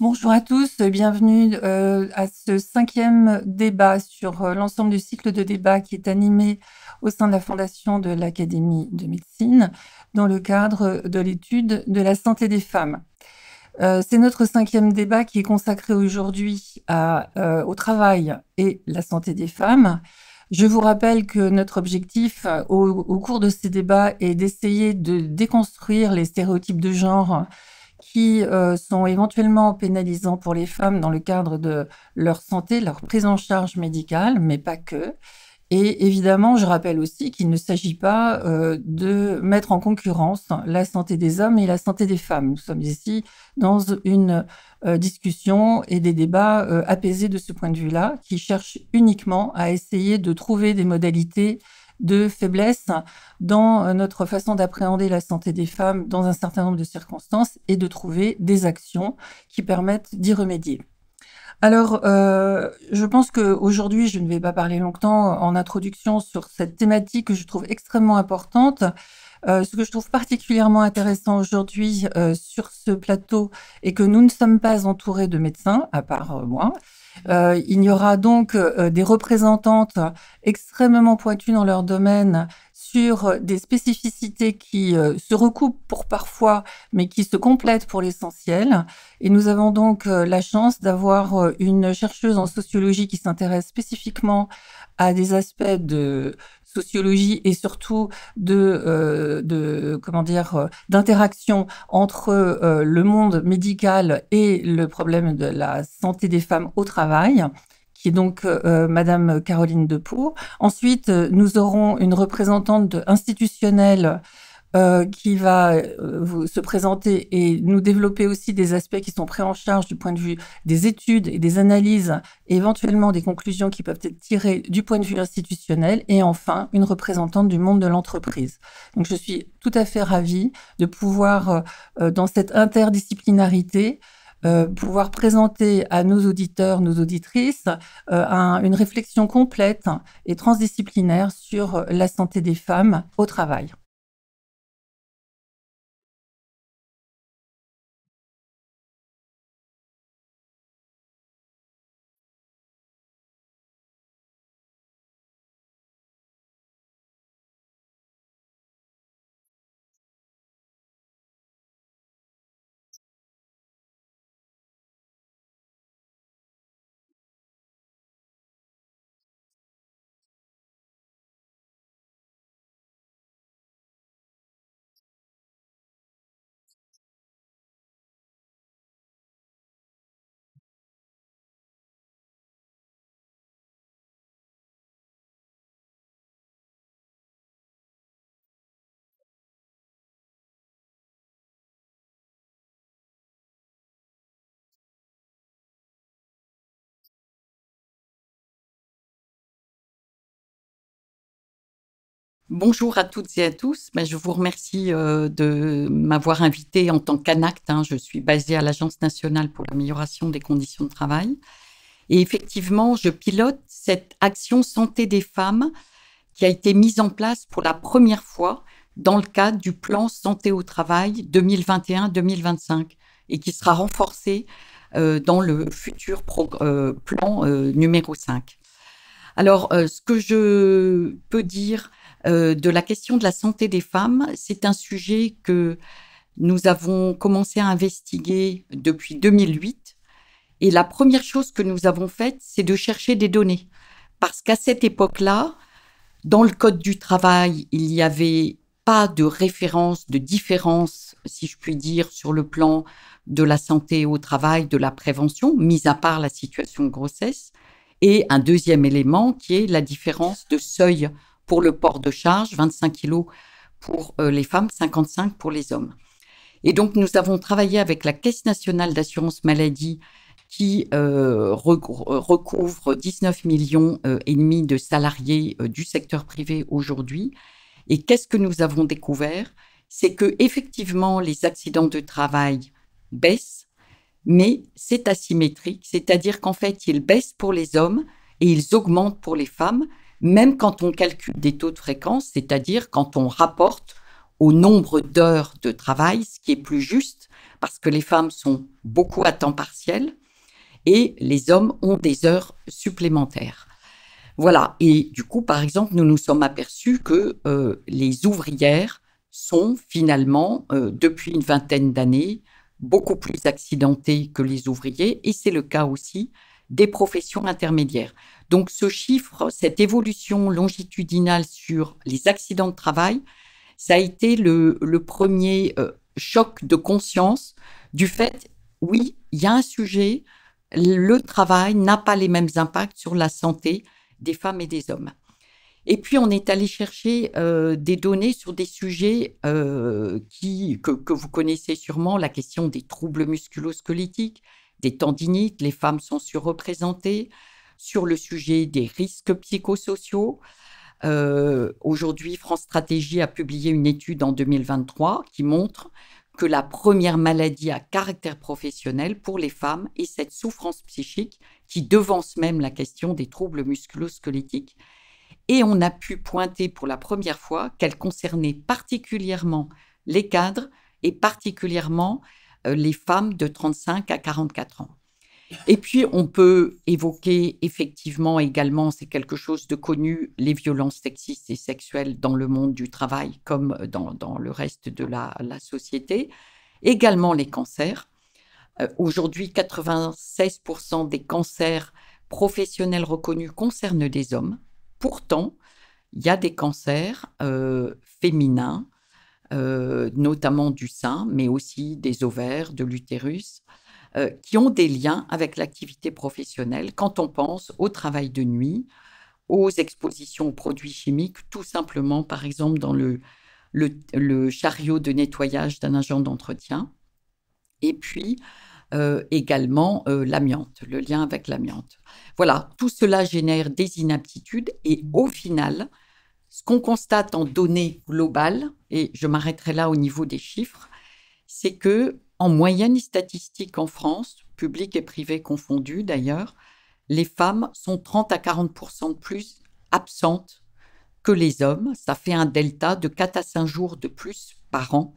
Bonjour à tous, bienvenue euh, à ce cinquième débat sur euh, l'ensemble du cycle de débat qui est animé au sein de la Fondation de l'Académie de médecine dans le cadre de l'étude de la santé des femmes. Euh, c'est notre cinquième débat qui est consacré aujourd'hui au travail et la santé des femmes. Je vous rappelle que notre objectif au cours de ces débats est d'essayer de déconstruire les stéréotypes de genre qui euh, sont éventuellement pénalisants pour les femmes dans le cadre de leur santé, leur prise en charge médicale, mais pas que. Et évidemment, je rappelle aussi qu'il ne s'agit pas euh, de mettre en concurrence la santé des hommes et la santé des femmes. Nous sommes ici dans une euh, discussion et des débats apaisés de ce point de vue-là, qui cherchent uniquement à essayer de trouver des modalités de faiblesse dans euh, notre façon d'appréhender la santé des femmes dans un certain nombre de circonstances et de trouver des actions qui permettent d'y remédier. Alors, euh, je pense qu'aujourd'hui, je ne vais pas parler longtemps en introduction sur cette thématique que je trouve extrêmement importante. Euh, ce que je trouve particulièrement intéressant aujourd'hui sur ce plateau est que nous ne sommes pas entourés de médecins, à part moi. Euh, il y aura donc euh, des représentantes extrêmement pointues dans leur domaine sur euh, des spécificités qui se recoupent pour parfois, mais qui se complètent pour l'essentiel. Et nous avons donc la chance d'avoir une chercheuse en sociologie qui s'intéresse spécifiquement à des aspects de, sociologie et surtout de, euh, comment dire euh, d'interaction entre euh, le monde médical et le problème de la santé des femmes au travail qui est donc Madame Caroline Depour. Ensuite, nous aurons une représentante institutionnelle euh, qui va euh, se présenter et nous développer aussi des aspects qui sont pris en charge du point de vue des études et des analyses, éventuellement des conclusions qui peuvent être tirées du point de vue institutionnel, et enfin une représentante du monde de l'entreprise. Donc je suis tout à fait ravie de pouvoir, euh, dans cette interdisciplinarité, pouvoir présenter à nos auditeurs, nos auditrices, une réflexion complète et transdisciplinaire sur la santé des femmes au travail. Bonjour à toutes et à tous. Ben, je vous remercie euh, de m'avoir invité en tant qu'ANACT. Hein. Je suis basée à l'Agence nationale pour l'amélioration des conditions de travail. Et effectivement, je pilote cette action santé des femmes qui a été mise en place pour la première fois dans le cadre du plan santé au travail 2021-2025 et qui sera renforcée euh, dans le futur euh, plan numéro 5. Alors, ce que je peux dire euh, de la question de la santé des femmes. C'est un sujet que nous avons commencé à investiguer depuis 2008. Et la première chose que nous avons faite, c'est de chercher des données. Parce qu'à cette époque-là, dans le Code du travail, il n'y avait pas de référence, de différence, si je puis dire, sur le plan de la santé au travail, de la prévention, mis à part la situation de grossesse. Et un deuxième élément qui est la différence de seuil pour le port de charge, 25 kilos pour euh, les femmes, 55 pour les hommes. Et donc, nous avons travaillé avec la Caisse nationale d'assurance maladie qui euh, euh, recouvre 19 millions et demi de salariés du secteur privé aujourd'hui. Et qu'est-ce que nous avons découvert C'est que effectivement les accidents de travail baissent, mais c'est asymétrique, c'est-à-dire qu'en fait ils baissent pour les hommes et ils augmentent pour les femmes même quand on calcule des taux de fréquence, c'est-à-dire quand on rapporte au nombre d'heures de travail, ce qui est plus juste, parce que les femmes sont beaucoup à temps partiel et les hommes ont des heures supplémentaires. Voilà, et du coup, par exemple, nous nous sommes aperçus que euh, les ouvrières sont finalement, euh, depuis une vingtaine d'années, beaucoup plus accidentées que les ouvriers, et c'est le cas aussi des professions intermédiaires. Donc ce chiffre, cette évolution longitudinale sur les accidents de travail, ça a été le, premier euh, choc de conscience du fait, oui, il y a un sujet, le travail n'a pas les mêmes impacts sur la santé des femmes et des hommes. Et puis on est allé chercher euh, des données sur des sujets euh, que, que, vous connaissez sûrement, la question des troubles musculosquelettiques, des tendinites, les femmes sont surreprésentées sur le sujet des risques psychosociaux. Euh, aujourd'hui, France Stratégie a publié une étude en 2023 qui montre que la première maladie à caractère professionnel pour les femmes est cette souffrance psychique qui devance même la question des troubles musculosquelettiques. Et on a pu pointer pour la première fois qu'elle concernait particulièrement les cadres et particulièrement euh, les femmes de 35 à 44 ans. Et puis, on peut évoquer effectivement également, c'est quelque chose de connu, les violences sexistes et sexuelles dans le monde du travail comme dans, le reste de la, société. Également les cancers. Euh, aujourd'hui, 96% des cancers professionnels reconnus concernent des hommes. Pourtant, il y a des cancers euh, féminins euh, notamment du sein, mais aussi des ovaires, de l'utérus, euh, qui ont des liens avec l'activité professionnelle quand on pense au travail de nuit, aux expositions aux produits chimiques, tout simplement, par exemple, dans le, chariot de nettoyage d'un agent d'entretien. Et puis, euh, également l'amiante, le lien avec l'amiante. Voilà, tout cela génère des inaptitudes et au final, ce qu'on constate en données globales, et je m'arrêterai là au niveau des chiffres, c'est que en moyenne statistique en France, public et privé confondus d'ailleurs, les femmes sont 30 à 40 de plus absentes que les hommes. Ça fait un delta de 4 à 5 jours de plus par an.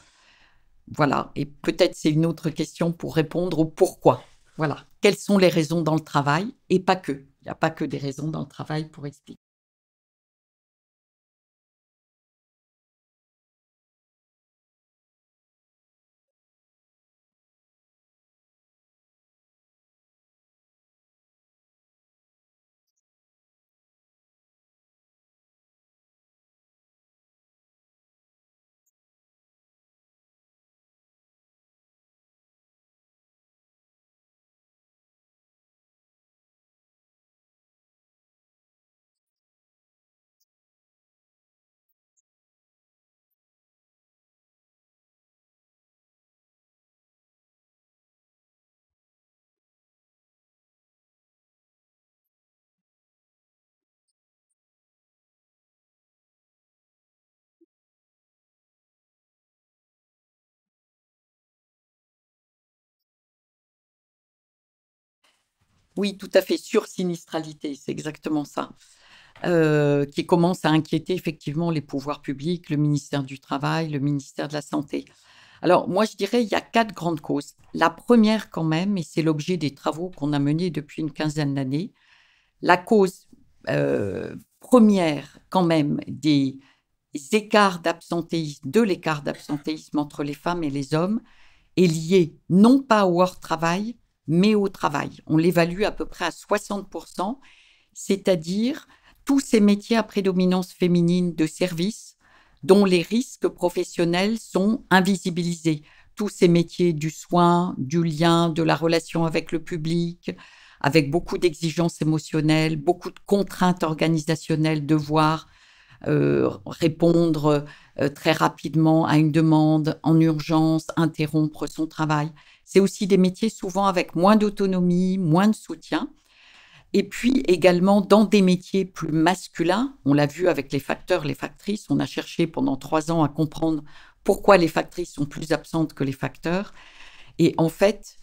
Voilà, et peut-être c'est une autre question pour répondre au pourquoi. Voilà, quelles sont les raisons dans le travail et pas que. Il n'y a pas que des raisons dans le travail pour expliquer. Oui, tout à fait, sur-sinistralité, c'est exactement ça. Euh, qui commence à inquiéter effectivement les pouvoirs publics, le ministère du Travail, le ministère de la Santé. Alors moi, je dirais il y a quatre grandes causes. La première quand même, et c'est l'objet des travaux qu'on a menés depuis une quinzaine d'années, la cause euh, première quand même des écarts d'absentéisme, de l'écart d'absentéisme entre les femmes et les hommes, est liée non pas au hors-travail, mais au travail. On l'évalue à peu près à 60%, c'est-à-dire tous ces métiers à prédominance féminine de service dont les risques professionnels sont invisibilisés. Tous ces métiers du soin, du lien, de la relation avec le public, avec beaucoup d'exigences émotionnelles, beaucoup de contraintes organisationnelles, devoir euh, répondre euh, très rapidement à une demande en urgence, interrompre son travail. C'est aussi des métiers souvent avec moins d'autonomie, moins de soutien. Et puis également dans des métiers plus masculins, on l'a vu avec les facteurs, les factrices, on a cherché pendant trois ans à comprendre pourquoi les factrices sont plus absentes que les facteurs. Et en fait,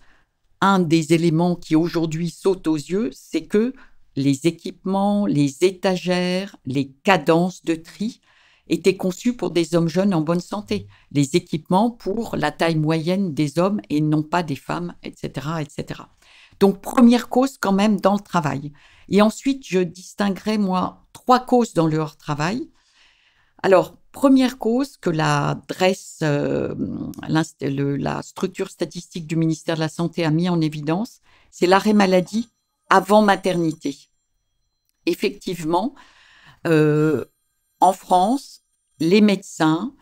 un des éléments qui aujourd'hui saute aux yeux, c'est que les équipements, les étagères, les cadences de tri étaient conçus pour des hommes jeunes en bonne santé, les équipements pour la taille moyenne des hommes et non pas des femmes, etc., etc. Donc première cause quand même dans le travail. Et ensuite, je distinguerai moi trois causes dans le hors-travail. Alors, première cause que la dresse, euh, la structure statistique du ministère de la Santé a mis en évidence, c'est l'arrêt maladie avant maternité. Effectivement, euh, en France, les médecins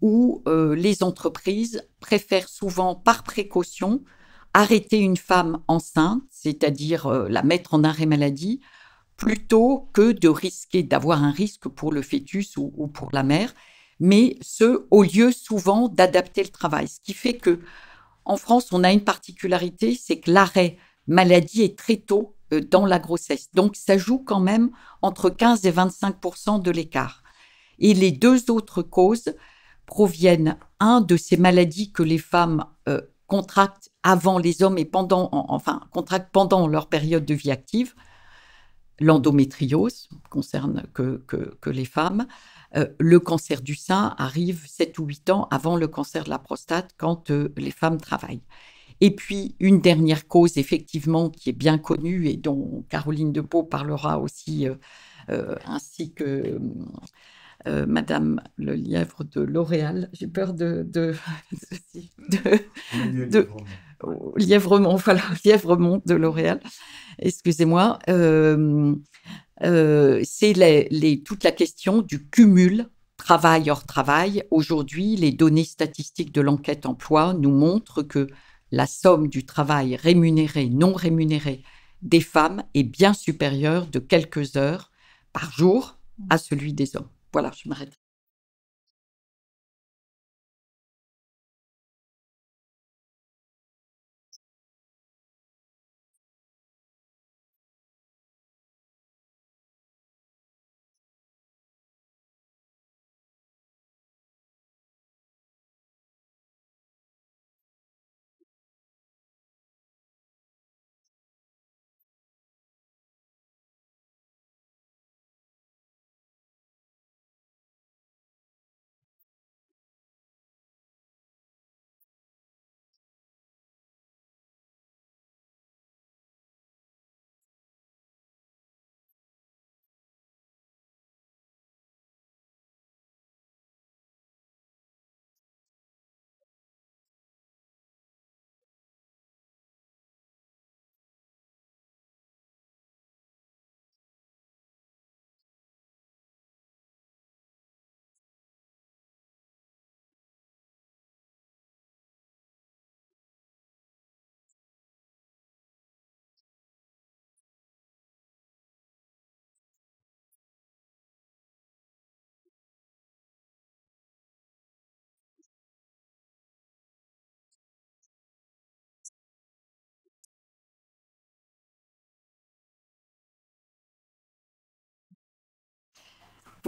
ou euh, les entreprises préfèrent souvent par précaution arrêter une femme enceinte, c'est-à-dire euh, la mettre en arrêt maladie, plutôt que de risquer d'avoir un risque pour le fœtus ou, ou, pour la mère, mais ce au lieu souvent d'adapter le travail. Ce qui fait que en France, on a une particularité, c'est que l'arrêt maladie est très tôt euh, dans la grossesse. Donc ça joue quand même entre 15 et 25 de l'écart. Et les deux autres causes proviennent, un, de ces maladies que les femmes euh, contractent avant les hommes et pendant, enfin, contractent pendant leur période de vie active, l'endométriose concerne que, que, les femmes. Euh, le cancer du sein arrive 7 ou 8 ans avant le cancer de la prostate quand les femmes travaillent. Et puis, une dernière cause, effectivement, qui est bien connue et dont Caroline Depeau parlera aussi, euh, euh, ainsi que euh, Madame Le Lièvre de L'Oréal. J'ai peur de. de, de, de oh, Lièvremont, voilà, Lièvremont de L'Oréal. Excusez-moi. c'est toute la question du cumul travail hors travail. Aujourd'hui, les données statistiques de l'enquête emploi nous montrent que la somme du travail rémunéré, non rémunéré des femmes est bien supérieure de quelques heures par jour à celui des hommes. Voilà, je m'arrête.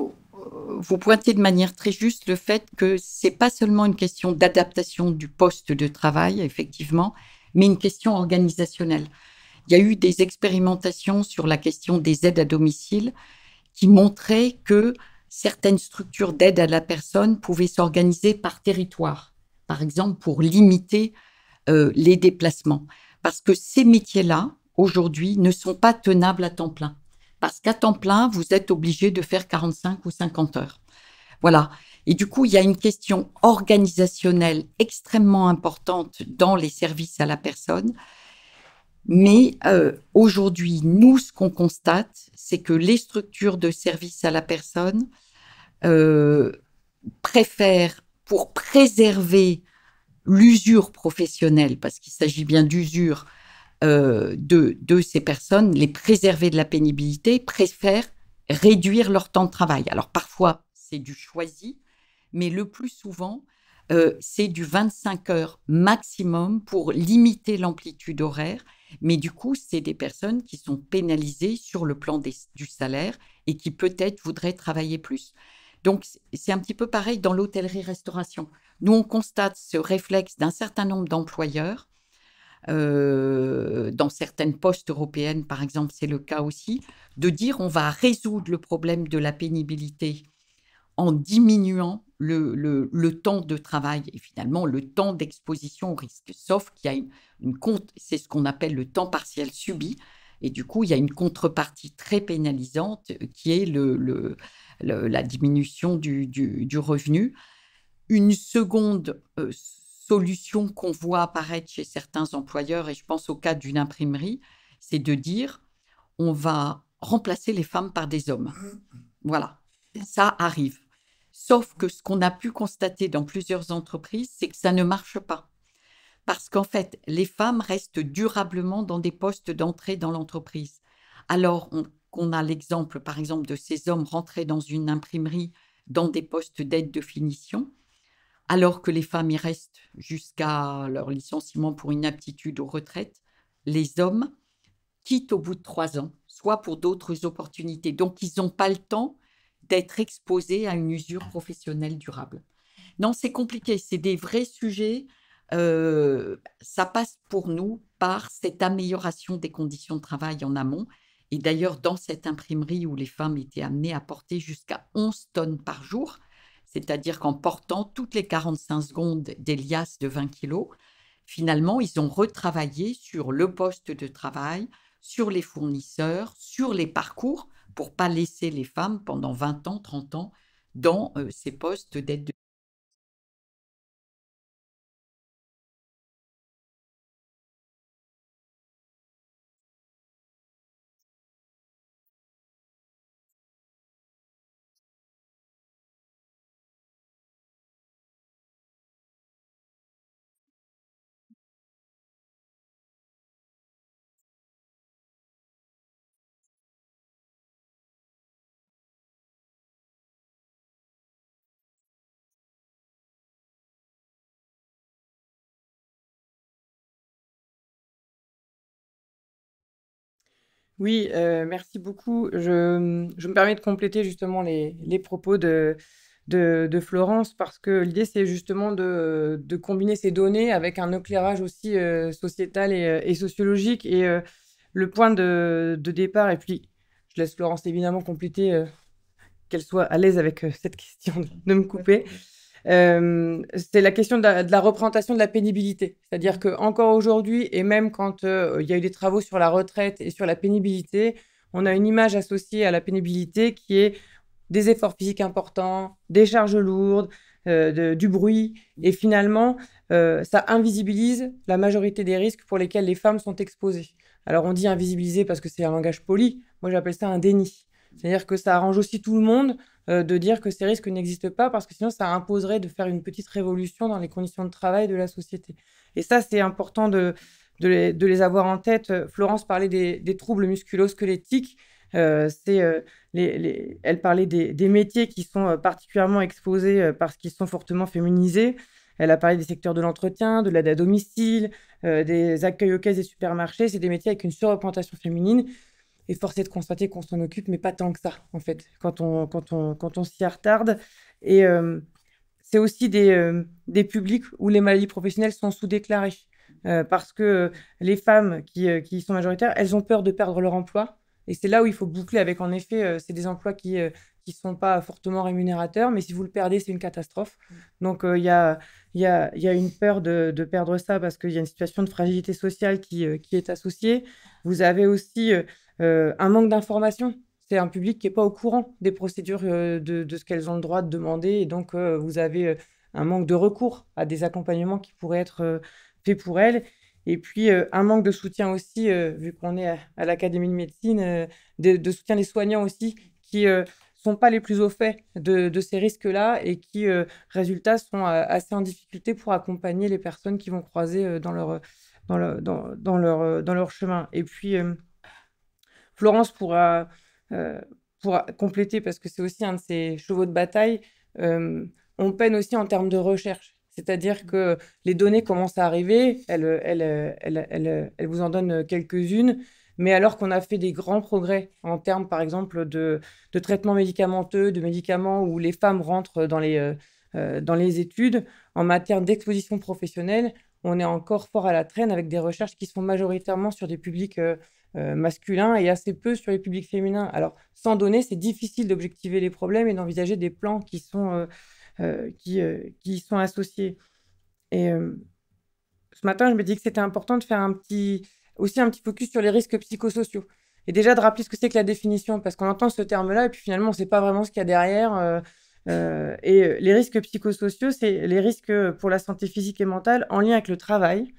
Euh, vous pointez de manière très juste le fait que ce n'est pas seulement une question d'adaptation du poste de travail, effectivement, mais une question organisationnelle. Il y a eu des expérimentations sur la question des aides à domicile qui montraient que certaines structures d'aide à la personne pouvaient s'organiser par territoire, par exemple pour limiter euh, les déplacements, parce que ces métiers-là, aujourd'hui, ne sont pas tenables à temps plein parce qu'à temps plein, vous êtes obligé de faire 45 ou 50 heures. Voilà. Et du coup, il y a une question organisationnelle extrêmement importante dans les services à la personne. Mais euh, aujourd'hui, nous, ce qu'on constate, c'est que les structures de services à la personne euh, préfèrent, pour préserver l'usure professionnelle, parce qu'il s'agit bien d'usure, euh, de, ces personnes, les préserver de la pénibilité, préfèrent réduire leur temps de travail. Alors parfois, c'est du choisi, mais le plus souvent, euh, c'est du 25 heures maximum pour limiter l'amplitude horaire. Mais du coup, c'est des personnes qui sont pénalisées sur le plan du salaire et qui peut-être voudraient travailler plus. Donc, c'est un petit peu pareil dans l'hôtellerie-restauration. Nous, on constate ce réflexe d'un certain nombre d'employeurs euh, dans certaines postes européennes par exemple, c'est le cas aussi, de dire on va résoudre le problème de la pénibilité en diminuant le, temps de travail et finalement le temps d'exposition au risque, sauf qu'il y a une, c'est ce qu'on appelle le temps partiel subi, et du coup, il y a une contrepartie très pénalisante qui est la diminution du, du, revenu. Une seconde euh, solution qu'on voit apparaître chez certains employeurs, et je pense au cas d'une imprimerie, c'est de dire on va remplacer les femmes par des hommes. Voilà, ça arrive. Sauf que ce qu'on a pu constater dans plusieurs entreprises, c'est que ça ne marche pas. Parce qu'en fait, les femmes restent durablement dans des postes d'entrée dans l'entreprise. Alors qu'on a l'exemple, par exemple, de ces hommes rentrés dans une imprimerie dans des postes d'aide de finition, alors que les femmes y restent jusqu'à leur licenciement pour inaptitude aux retraites, les hommes quittent au bout de trois ans, soit pour d'autres opportunités. Donc, ils n'ont pas le temps d'être exposés à une usure professionnelle durable. Non, c'est compliqué, c'est des vrais sujets. Euh, ça passe pour nous par cette amélioration des conditions de travail en amont. Et d'ailleurs, dans cette imprimerie où les femmes étaient amenées à porter jusqu'à 11 tonnes par jour, c'est-à-dire qu'en portant toutes les 45 secondes des liasses de 20 kg, finalement, ils ont retravaillé sur le poste de travail, sur les fournisseurs, sur les parcours, pour pas laisser les femmes pendant 20 ans, 30 ans dans euh, ces postes d'aide de Oui, euh, merci beaucoup. Je, me permets de compléter justement les, propos de, Florence parce que l'idée, c'est justement de, combiner ces données avec un éclairage aussi euh, sociétal euh, et, sociologique. Et le point de, de, départ, et puis je laisse Florence évidemment compléter, qu'elle soit à l'aise avec cette question, de me couper. Euh, c'est la question de la, représentation de la pénibilité. C'est-à-dire qu'encore aujourd'hui, et même quand euh, il y a eu des travaux sur la retraite et sur la pénibilité, on a une image associée à la pénibilité qui est des efforts physiques importants, des charges lourdes, euh, du bruit. Et finalement, ça invisibilise la majorité des risques pour lesquels les femmes sont exposées. Alors on dit invisibiliser parce que c'est un langage poli. Moi j'appelle ça un déni. C'est-à-dire que ça arrange aussi tout le monde euh, de dire que ces risques n'existent pas parce que sinon ça imposerait de faire une petite révolution dans les conditions de travail de la société. Et ça, c'est important de, de les, avoir en tête. Euh, Florence parlait des, troubles musculo-squelettiques. Euh, les, elle parlait des, métiers qui sont particulièrement exposés parce qu'ils sont fortement féminisés. Elle a parlé des secteurs de l'entretien, de l'aide à domicile, des accueils aux caisses des supermarchés. C'est des métiers avec une surreprésentation féminine et force de constater qu'on s'en occupe, mais pas tant que ça, en fait, quand on, quand on, quand on s'y retarde Et euh, c'est aussi des, euh, des, publics où les maladies professionnelles sont sous-déclarées. Euh, parce que les femmes qui, qui, sont majoritaires, elles ont peur de perdre leur emploi. Et c'est là où il faut boucler avec, en effet, c'est des emplois qui ne sont pas fortement rémunérateurs, mais si vous le perdez, c'est une catastrophe. Donc il y a, y, a, y, a, une peur de, de perdre ça parce qu'il y a une situation de fragilité sociale qui, qui est associée. Vous avez aussi euh, un manque d'information c'est un public qui n'est pas au courant des procédures euh, de, ce qu'elles ont le droit de demander. Et donc, euh, vous avez un manque de recours à des accompagnements qui pourraient être faits pour elles. Et puis, un manque de soutien aussi, vu qu'on est à, l'Académie de médecine, de, de, soutien des soignants aussi, qui ne sont pas les plus au fait de, ces risques-là et qui, résultat, sont assez en difficulté pour accompagner les personnes qui vont croiser dans leur, dans, leur, dans leur chemin. Et puis, Florence pourra, euh, pourra compléter parce que c'est aussi un de ses chevaux de bataille. Euh, on peine aussi en termes de recherche. C'est-à-dire que les données commencent à arriver, elle vous en donne quelques-unes, mais alors qu'on a fait des grands progrès en termes, par exemple, de, de traitements médicamenteux, de médicaments où les femmes rentrent dans les, euh, dans les études, en matière d'exposition professionnelle, on est encore fort à la traîne avec des recherches qui sont majoritairement sur des publics euh, masculin, et assez peu sur les publics féminins. Alors, sans données, c'est difficile d'objectiver les problèmes et d'envisager des plans qui sont, euh, euh, qui, qui y sont associés. Et ce matin, je me dis que c'était important de faire un petit, aussi un petit focus sur les risques psychosociaux. Et déjà de rappeler ce que c'est que la définition, parce qu'on entend ce terme-là et puis finalement, on ne sait pas vraiment ce qu'il y a derrière. et les risques psychosociaux, c'est les risques pour la santé physique et mentale en lien avec le travail,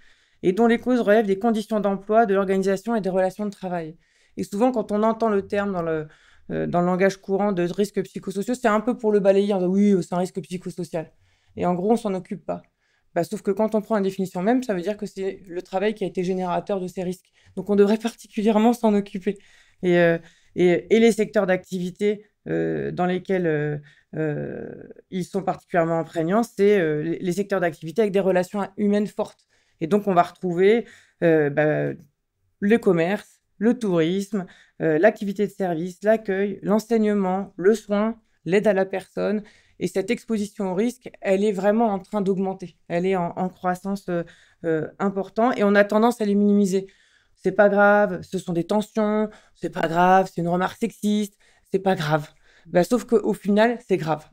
et dont les causes relèvent des conditions d'emploi, de l'organisation et des relations de travail. Et souvent, quand on entend le terme dans le, euh, dans le langage courant de risque psychosocial, c'est un peu pour le balayer en disant oui, euh, c'est un risque psychosocial. Et en gros, on s'en occupe pas. Bah, sauf que quand on prend la définition même, ça veut dire que c'est le travail qui a été générateur de ces risques. Donc on devrait particulièrement s'en occuper. Euh, et, et, les secteurs d'activité dans lesquels ils sont particulièrement imprégnants, c'est les secteurs d'activité avec des relations humaines fortes. Et donc, on va retrouver euh, bah, le commerce, le tourisme, euh, l'activité de service, l'accueil, l'enseignement, le soin, l'aide à la personne. Et cette exposition au risque, elle est vraiment en train d'augmenter. Elle est en, croissance euh, importante et on a tendance à les minimiser. C'est pas grave, ce sont des tensions, c'est pas grave, c'est une remarque sexiste, c'est pas grave. Bah, sauf qu'au final, c'est grave.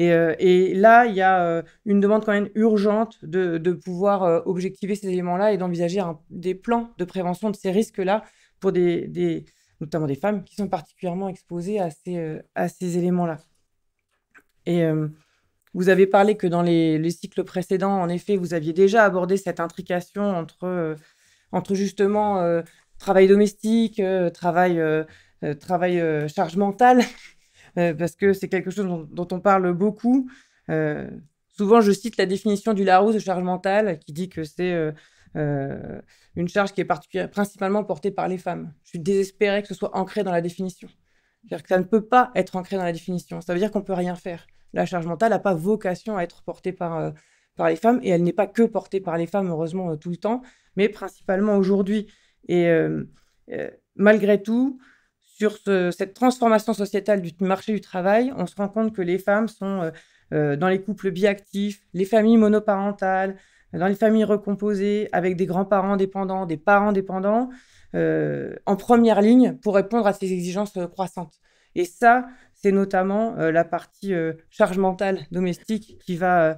Euh, et, là, il y a euh, une demande quand même urgente de, pouvoir euh, objectiver ces éléments-là et d'envisager des plans de prévention de ces risques-là pour des, notamment des femmes qui sont particulièrement exposées à ces, éléments-là. Et vous avez parlé que dans les, cycles précédents, en effet, vous aviez déjà abordé cette intrication entre, justement travail domestique, travail, travail charge mentale, euh, parce que c'est quelque chose dont, on parle beaucoup. Euh, souvent, je cite la définition du Larousse de charge mentale qui dit que c'est euh, une charge qui est principalement portée par les femmes. Je suis désespérée que ce soit ancré dans la définition. cest que ça ne peut pas être ancré dans la définition. Ça veut dire qu'on ne peut rien faire. La charge mentale n'a pas vocation à être portée par, par les femmes, et elle n'est pas que portée par les femmes, heureusement, tout le temps, mais principalement aujourd'hui. Et malgré tout, sur cette transformation sociétale du marché du travail, on se rend compte que les femmes sont euh, euh, dans les couples biactifs, les familles monoparentales, dans les familles recomposées, avec des grands-parents dépendants, des parents dépendants, euh, en première ligne pour répondre à ces exigences croissantes. Et ça, c'est notamment la partie charge mentale domestique qui va,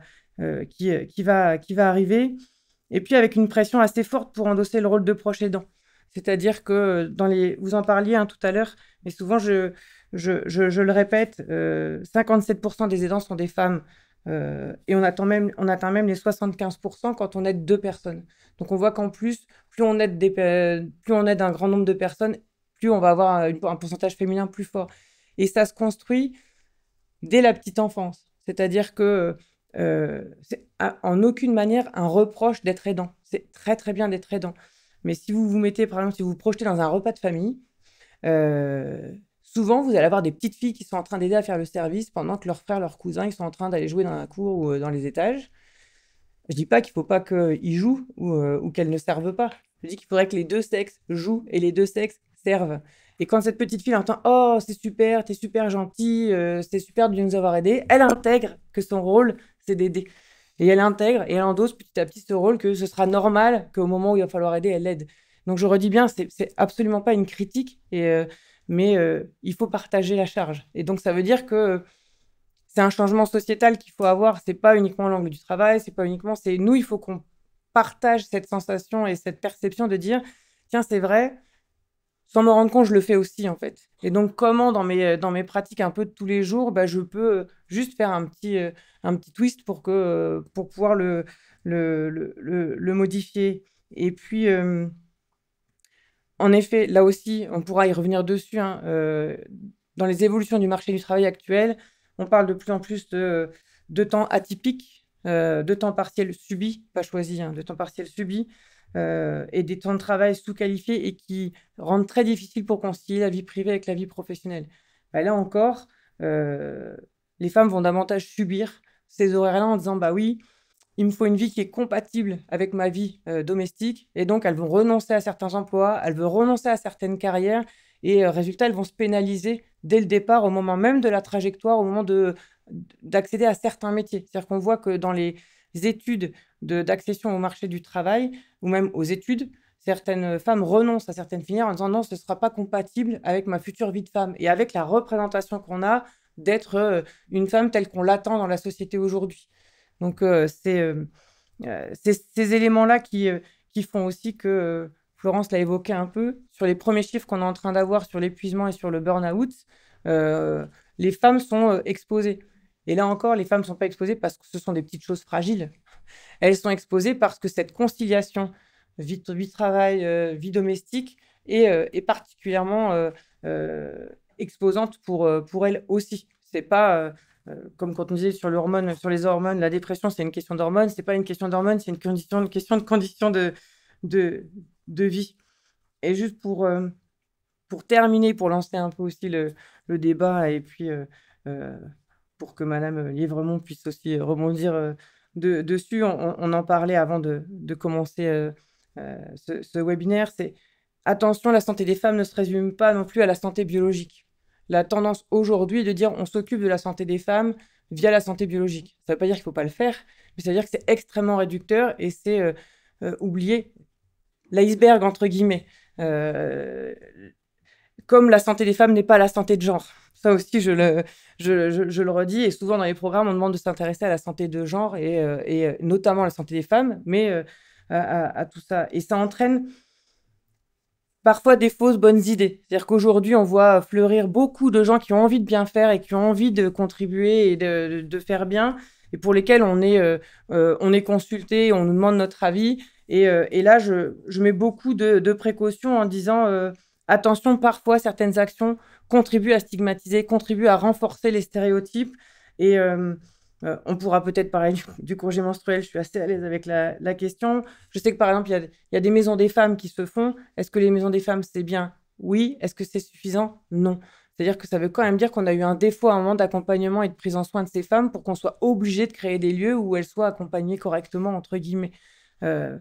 qui, qui, va, qui va arriver. Et puis avec une pression assez forte pour endosser le rôle de proche aidant. C'est-à-dire que euh, dans les, vous en parliez hein, tout à l'heure, mais souvent je, je, je, je le répète, 57% euh, des aidants sont des femmes euh, et on, attend même, on atteint même les 75% quand on aide deux personnes. Donc on voit qu'en plus, plus on, aide des, plus on aide un grand nombre de personnes, plus on va avoir un, pourcentage féminin plus fort. Et ça se construit dès la petite enfance. C'est-à-dire que c'est ah, en aucune manière un reproche d'être aidant. C'est très très bien d'être aidant. Mais si vous vous mettez, par exemple, si vous vous projetez dans un repas de famille, euh, souvent, vous allez avoir des petites filles qui sont en train d'aider à faire le service pendant que leurs frères, leurs cousins, ils sont en train d'aller jouer dans la cour ou euh, dans les étages. Je dis pas qu'il faut pas qu'ils jouent euh, ou, qu'elles ne servent pas. Je dis qu'il faudrait que les deux sexes jouent et les deux sexes servent. Et quand cette petite fille entend Oh, c'est super, t'es super gentil, c'est super de nous avoir aidé », elle intègre que son rôle, c'est d'aider. Et elle intègre et elle endosse petit à petit ce rôle que ce sera normal qu'au moment où il va falloir aider, elle l'aide. Donc je redis bien, c'est absolument pas une critique, euh, mais euh, il faut partager la charge. Et donc ça veut dire que euh, c'est un changement sociétal qu'il faut avoir. C'est pas uniquement l'angle du travail, c'est pas uniquement. C'est nous, il faut qu'on partage cette sensation et cette perception de dire tiens, c'est vrai, sans me rendre compte, je le fais aussi en fait. Et donc, comment dans mes, dans mes pratiques un peu de tous les jours, bah, je peux euh, juste faire un petit, euh, un petit twist pour, que, euh, pour pouvoir le, le, le, le modifier. Et puis, en effet, là aussi, on pourra y revenir dessus. Hein, dans les évolutions du marché du travail actuel, on parle de plus en plus de, temps atypique, de temps partiel subi, pas choisi, hein, de temps partiel subi. Euh, et des temps de travail sous-qualifiés et qui rendent très difficile pour concilier la vie privée avec la vie professionnelle. Bah, là encore, euh, les femmes vont davantage subir ces horaires-là en disant bah oui, il me faut une vie qui est compatible avec ma vie euh, domestique et donc elles vont renoncer à certains emplois, elles vont renoncer à certaines carrières et résultat elles vont se pénaliser dès le départ au moment même de la trajectoire, au moment de d'accéder à certains métiers. C'est-à-dire qu'on voit que dans les études d'accession au marché du travail ou même aux études, certaines femmes renoncent à certaines filières en disant non, ce ne sera pas compatible avec ma future vie de femme et avec la représentation qu'on a d'être euh, une femme telle qu'on l'attend dans la société aujourd'hui. Donc, euh, euh, c'est ces éléments-là qui, qui font aussi que, Florence l'a évoqué un peu, sur les premiers chiffres qu'on est en train d'avoir sur l'épuisement et sur le burn-out, les femmes sont exposées. Et là encore, les femmes ne sont pas exposées parce que ce sont des petites choses fragiles. Elles sont exposées parce que cette conciliation vie, vie travail, euh, vie domestique est, euh, particulièrement euh, exposante pour, pour elles aussi. C'est pas comme quand on disait sur l'hormone, sur les hormones, la dépression, c'est une question d'hormones. C'est pas une question d'hormones, c'est une condition, question de condition de, de, de vie. Et juste pour, pour terminer, pour lancer un peu aussi le, le débat et puis pour que Madame euh, Livremont puisse aussi euh, rebondir euh, dessus. On, en parlait avant de, commencer ce, webinaire. C'est attention, la santé des femmes ne se résume pas non plus à la santé biologique. La tendance aujourd'hui est de dire on s'occupe de la santé des femmes via la santé biologique. Ça ne veut pas dire qu'il ne faut pas le faire, mais ça veut dire que c'est extrêmement réducteur et c'est oublier l'iceberg, entre guillemets. comme la santé des femmes n'est pas la santé de genre. Ça aussi, je le, je, je, le redis. Et souvent, dans les programmes, on demande de s'intéresser à la santé de genre et, euh, et euh, notamment à la santé des femmes, mais euh, à, tout ça. Et ça entraîne parfois des fausses bonnes idées. C'est-à-dire qu'aujourd'hui, on voit fleurir beaucoup de gens qui ont envie de bien faire et qui ont envie de contribuer et de, de faire bien, et pour lesquels on est, on est consulté, on nous demande notre avis. Et, et là, je, je, mets beaucoup de, de précautions en disant attention, parfois, certaines actions contribue à stigmatiser, contribue à renforcer les stéréotypes. Et euh, euh, on pourra peut-être parler du, congé menstruel, je suis assez à l'aise avec la, question. Je sais que par exemple, il y, a des maisons des femmes qui se font. Est-ce que les maisons des femmes, c'est bien Oui. Est-ce que c'est suffisant Non. C'est-à-dire que ça veut quand même dire qu'on a eu un défaut à un moment d'accompagnement et de prise en soin de ces femmes pour qu'on soit obligé de créer des lieux où elles soient accompagnées correctement, entre guillemets. Euh,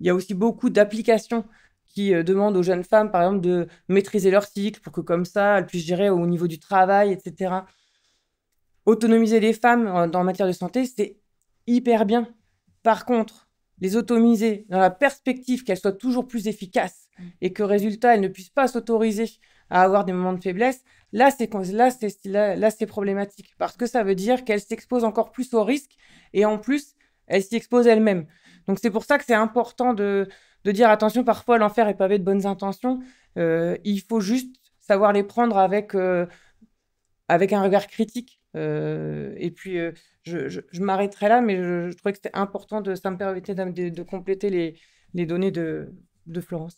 il y a aussi beaucoup d'applications qui euh, demande aux jeunes femmes, par exemple, de maîtriser leur cycle pour que comme ça, elles puissent gérer au niveau du travail, etc. Autonomiser les femmes en, euh, matière de santé, c'est hyper bien. Par contre, les autonomiser dans la perspective qu'elles soient toujours plus efficaces mmh. et que résultat, elles ne puissent pas s'autoriser à avoir des moments de faiblesse, là c'est là c'est là, là c'est problématique parce que ça veut dire qu'elles s'exposent encore plus au risque et en plus elles s'y exposent elles-mêmes. Donc c'est pour ça que c'est important de de dire attention, parfois l'enfer est pavé de bonnes intentions. Euh, il faut juste savoir les prendre avec, euh, avec un regard critique. Euh, et puis, je, m'arrêterai là, mais je, trouvais que c'était important de, ça me de, compléter les, données de Florence.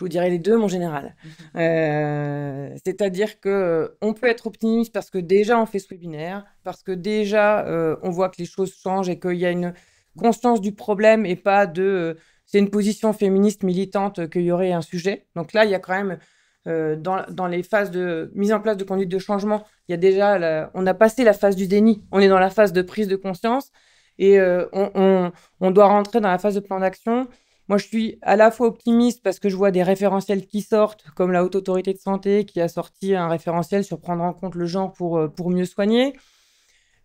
je vous dirais les deux, mon général. Mhm. Euh, c'est-à-dire que euh, on peut être optimiste parce que déjà on fait ce webinaire, parce que déjà euh, on voit que les choses changent et qu'il y a une conscience du problème et pas de c'est une position féministe militante qu'il y aurait un sujet. Donc là, il y a quand même dans, dans, les phases de mise en place de conduite de changement, il y a déjà on a passé la phase du déni, on est dans la phase de prise de conscience et on, on, on doit rentrer dans la phase de plan d'action. Moi, je suis à la fois optimiste parce que je vois des référentiels qui sortent, comme la Haute Autorité de Santé qui a sorti un référentiel sur prendre en compte le genre pour, euh, pour mieux soigner,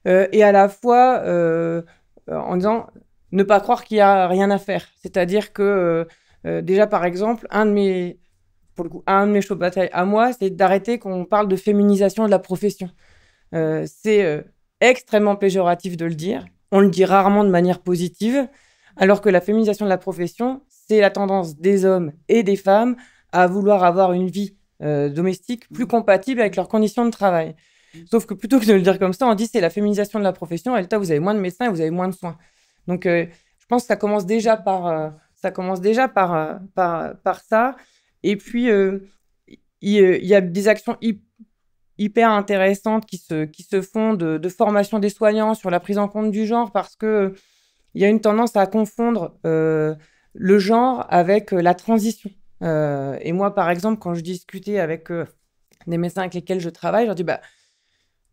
euh, et à la fois euh, en disant ne pas croire qu'il n'y a rien à faire. C'est-à-dire que, déjà, par exemple, un de mes, pour un de mes bataille à moi, c'est d'arrêter qu'on parle de féminisation de la profession. c'est extrêmement péjoratif de le dire. On le dit rarement de manière positive. Alors que la féminisation de la profession, c'est la tendance des hommes et des femmes à vouloir avoir une vie euh, domestique plus compatible avec leurs conditions de travail. Sauf que plutôt que de le dire comme ça, on dit c'est la féminisation de la profession. et tas, vous avez moins de médecins et vous avez moins de soins. Donc, euh, je pense que ça commence déjà par euh, ça Et puis il y, a des actions hyper intéressantes qui se font de, formation des soignants sur la prise en compte du genre parce que il y a une tendance à confondre euh, le genre avec euh, la transition. Euh, et moi, par exemple, quand je discutais avec des médecins avec lesquels je travaille, je leur dis bah,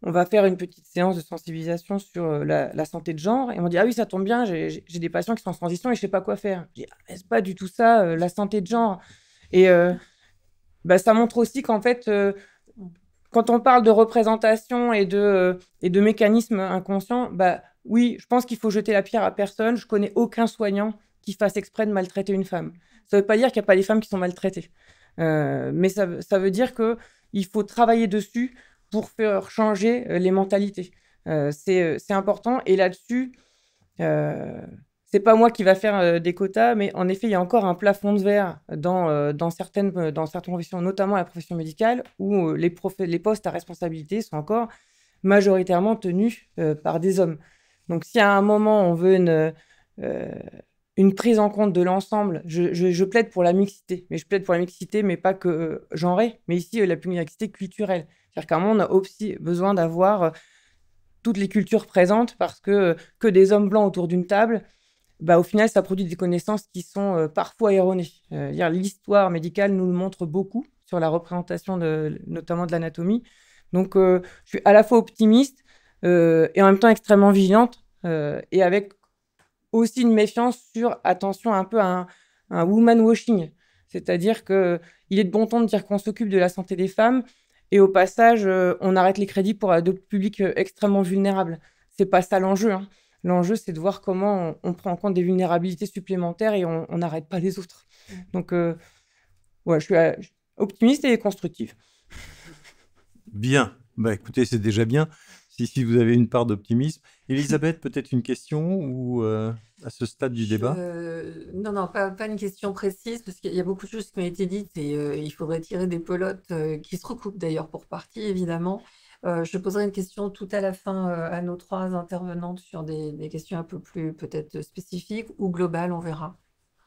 on va faire une petite séance de sensibilisation sur la, santé de genre. Et on dit Ah oui, ça tombe bien, j'ai des patients qui sont en transition et je ne sais pas quoi faire. Je dis ah, pas du tout ça, la santé de genre. Et bah, ça montre aussi qu'en fait, quand on parle de représentation et de, et de mécanismes inconscients, bah, oui, je pense qu'il faut jeter la pierre à personne. Je connais aucun soignant qui fasse exprès de maltraiter une femme. Ça ne veut pas dire qu'il n'y a pas des femmes qui sont maltraitées. Euh, mais ça, veut dire qu'il faut travailler dessus pour faire changer euh, les mentalités. Euh, c'est important. Et là-dessus, euh, c'est pas moi qui va faire des quotas, mais en effet, il y a encore un plafond de verre dans, certaines, dans certaines professions, notamment la profession médicale, où les postes à responsabilité sont encore majoritairement tenus par des hommes. Donc, si à un moment, on veut une, euh, une prise en compte de l'ensemble, je, plaide pour la mixité. Mais je plaide pour la mixité, mais pas que euh, genrée, mais ici, euh, la mixité culturelle. C'est-à-dire qu'à un moment, on a aussi besoin d'avoir toutes les cultures présentes parce que que des hommes blancs autour d'une table, bah, au final, ça produit des connaissances qui sont parfois erronées. L'histoire médicale nous le montre beaucoup sur la représentation de, notamment de l'anatomie. Donc, je suis à la fois optimiste et en même temps extrêmement vigilante euh, et avec aussi une méfiance sur attention un peu à un, woman washing. C'est-à-dire que il est de bon ton de dire qu'on s'occupe de la santé des femmes et au passage, euh, on arrête les crédits pour un publics euh, extrêmement vulnérable. C'est pas ça l'enjeu. Hein. L'enjeu, c'est de voir comment on, prend en compte des vulnérabilités supplémentaires et on n'arrête pas les autres. Mmh. Donc, ouais, je suis optimiste et constructive. Bien. Bah, écoutez, c'est déjà bien si, vous avez une part d'optimisme. Elisabeth, peut-être une question ou euh, à ce stade du débat euh, Non, non, pas, une question précise, parce qu'il y a beaucoup de choses qui ont été dites et euh, il faudrait tirer des pelotes qui se recoupent d'ailleurs pour partie, évidemment. je poserai une question tout à la fin à nos trois intervenantes sur des, questions un peu plus peut-être spécifiques ou globales, on verra.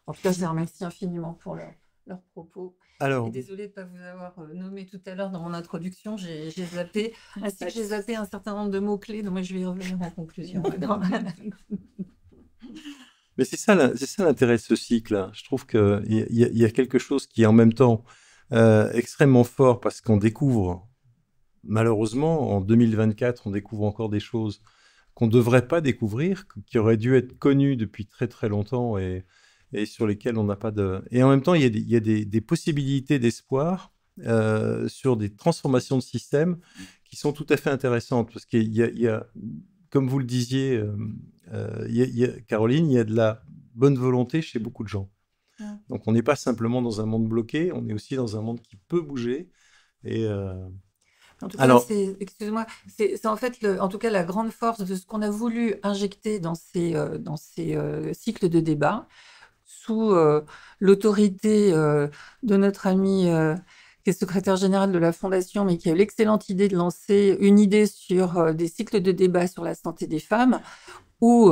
En tout cas, je les remercie infiniment pour leurs propos. Alors, désolée de ne pas vous avoir euh, nommé tout à l'heure dans mon introduction, j'ai zappé. Ah, bah, j'ai zappé un certain nombre de mots-clés, donc moi je vais y revenir en conclusion. Mais c'est ça, ça l'intérêt de ce cycle. Hein. Je trouve qu'il y, a, quelque chose qui est en même temps euh, extrêmement fort parce qu'on découvre, malheureusement, en 2024, on découvre encore des choses qu'on ne devrait pas découvrir, qui auraient dû être connues depuis très très longtemps et et sur lesquels on n'a pas de... Et en même temps, il y a des, possibilités d'espoir euh, sur des transformations de systèmes qui sont tout à fait intéressantes, parce qu'il y, a, comme vous le disiez, euh, euh, Caroline, il y a de la bonne volonté chez beaucoup de gens. Donc on n'est pas simplement dans un monde bloqué, on est aussi dans un monde qui peut bouger. Et euh... moi c'est en fait, en tout cas, la grande force de ce qu'on a voulu injecter dans ces, dans ces cycles de débat, sous euh, l'autorité euh, de notre ami euh, qui est secrétaire général de la Fondation, mais qui a eu l'excellente idée de lancer une idée sur des cycles de débats sur la santé des femmes, où,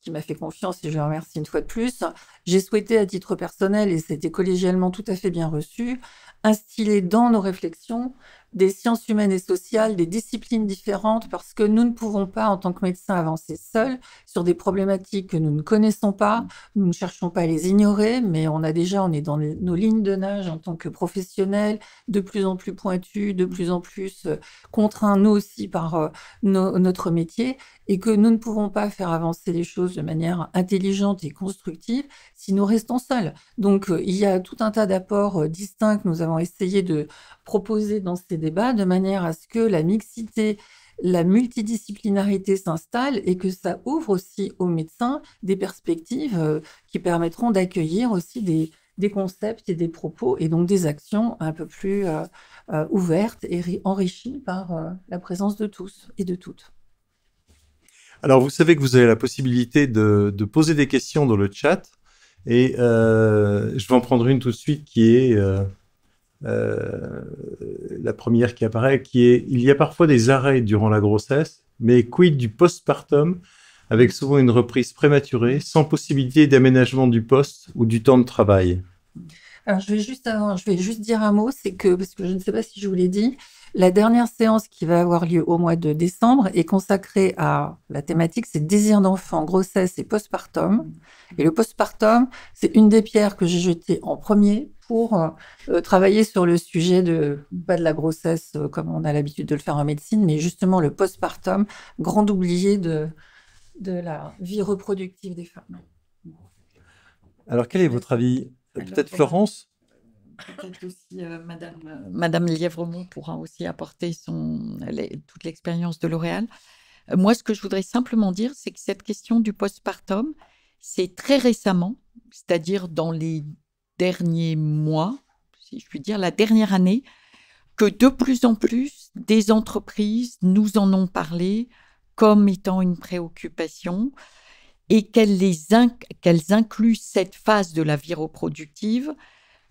qui m'a fait confiance et je le remercie une fois de plus, j'ai souhaité à titre personnel, et c'était collégialement tout à fait bien reçu, instiller dans nos réflexions des sciences humaines et sociales, des disciplines différentes, parce que nous ne pouvons pas, en tant que médecins, avancer seuls sur des problématiques que nous ne connaissons pas. Mm. Nous ne cherchons pas à les ignorer, mais on a déjà, on est dans nos lignes de nage en tant que professionnels, de plus en plus pointus, de plus en plus euh, contraints, nous aussi, par euh, notre métier et que nous ne pouvons pas faire avancer les choses de manière intelligente et constructive si nous restons seuls. Donc euh, il y a tout un tas d'apports euh, distincts que nous avons essayé de proposer dans ces débats de manière à ce que la mixité la multidisciplinarité s'installe et que ça ouvre aussi aux médecins des perspectives euh, qui permettront d'accueillir aussi des, concepts et des propos et donc des actions un peu plus ouvertes et enrichies par la présence de tous et de toutes. Alors, vous savez que vous avez la possibilité de, poser des questions dans le chat. Et euh, je vais en prendre une tout de suite qui est euh, euh, la première qui apparaît, qui est il y a parfois des arrêts durant la grossesse, mais quid du postpartum avec souvent une reprise prématurée, sans possibilité d'aménagement du poste ou du temps de travail. Alors je vais juste, je vais juste dire un mot, c'est que parce que je ne sais pas si je vous l'ai dit, la dernière séance qui va avoir lieu au mois de décembre est consacrée à la thématique, c'est désir d'enfant, grossesse et postpartum. Et le postpartum, c'est une des pierres que j'ai jetées en premier pour euh, travailler sur le sujet de, pas de la grossesse euh, comme on a l'habitude de le faire en médecine, mais justement le postpartum, grand oublié de la vie reproductive des femmes. Alors quel est votre avis Peut-être Florence peut-être aussi euh, Madame, euh, Madame Lièvremont pourra aussi apporter son, toute l'expérience de L'Oréal. Euh, moi, ce que je voudrais simplement dire, c'est que cette question du postpartum, c'est très récemment, c'est-à-dire dans les derniers mois, si je puis dire, la dernière année, que de plus en plus des entreprises nous en ont parlé comme étant une préoccupation et qu'elles incluent cette phase de la vie reproductive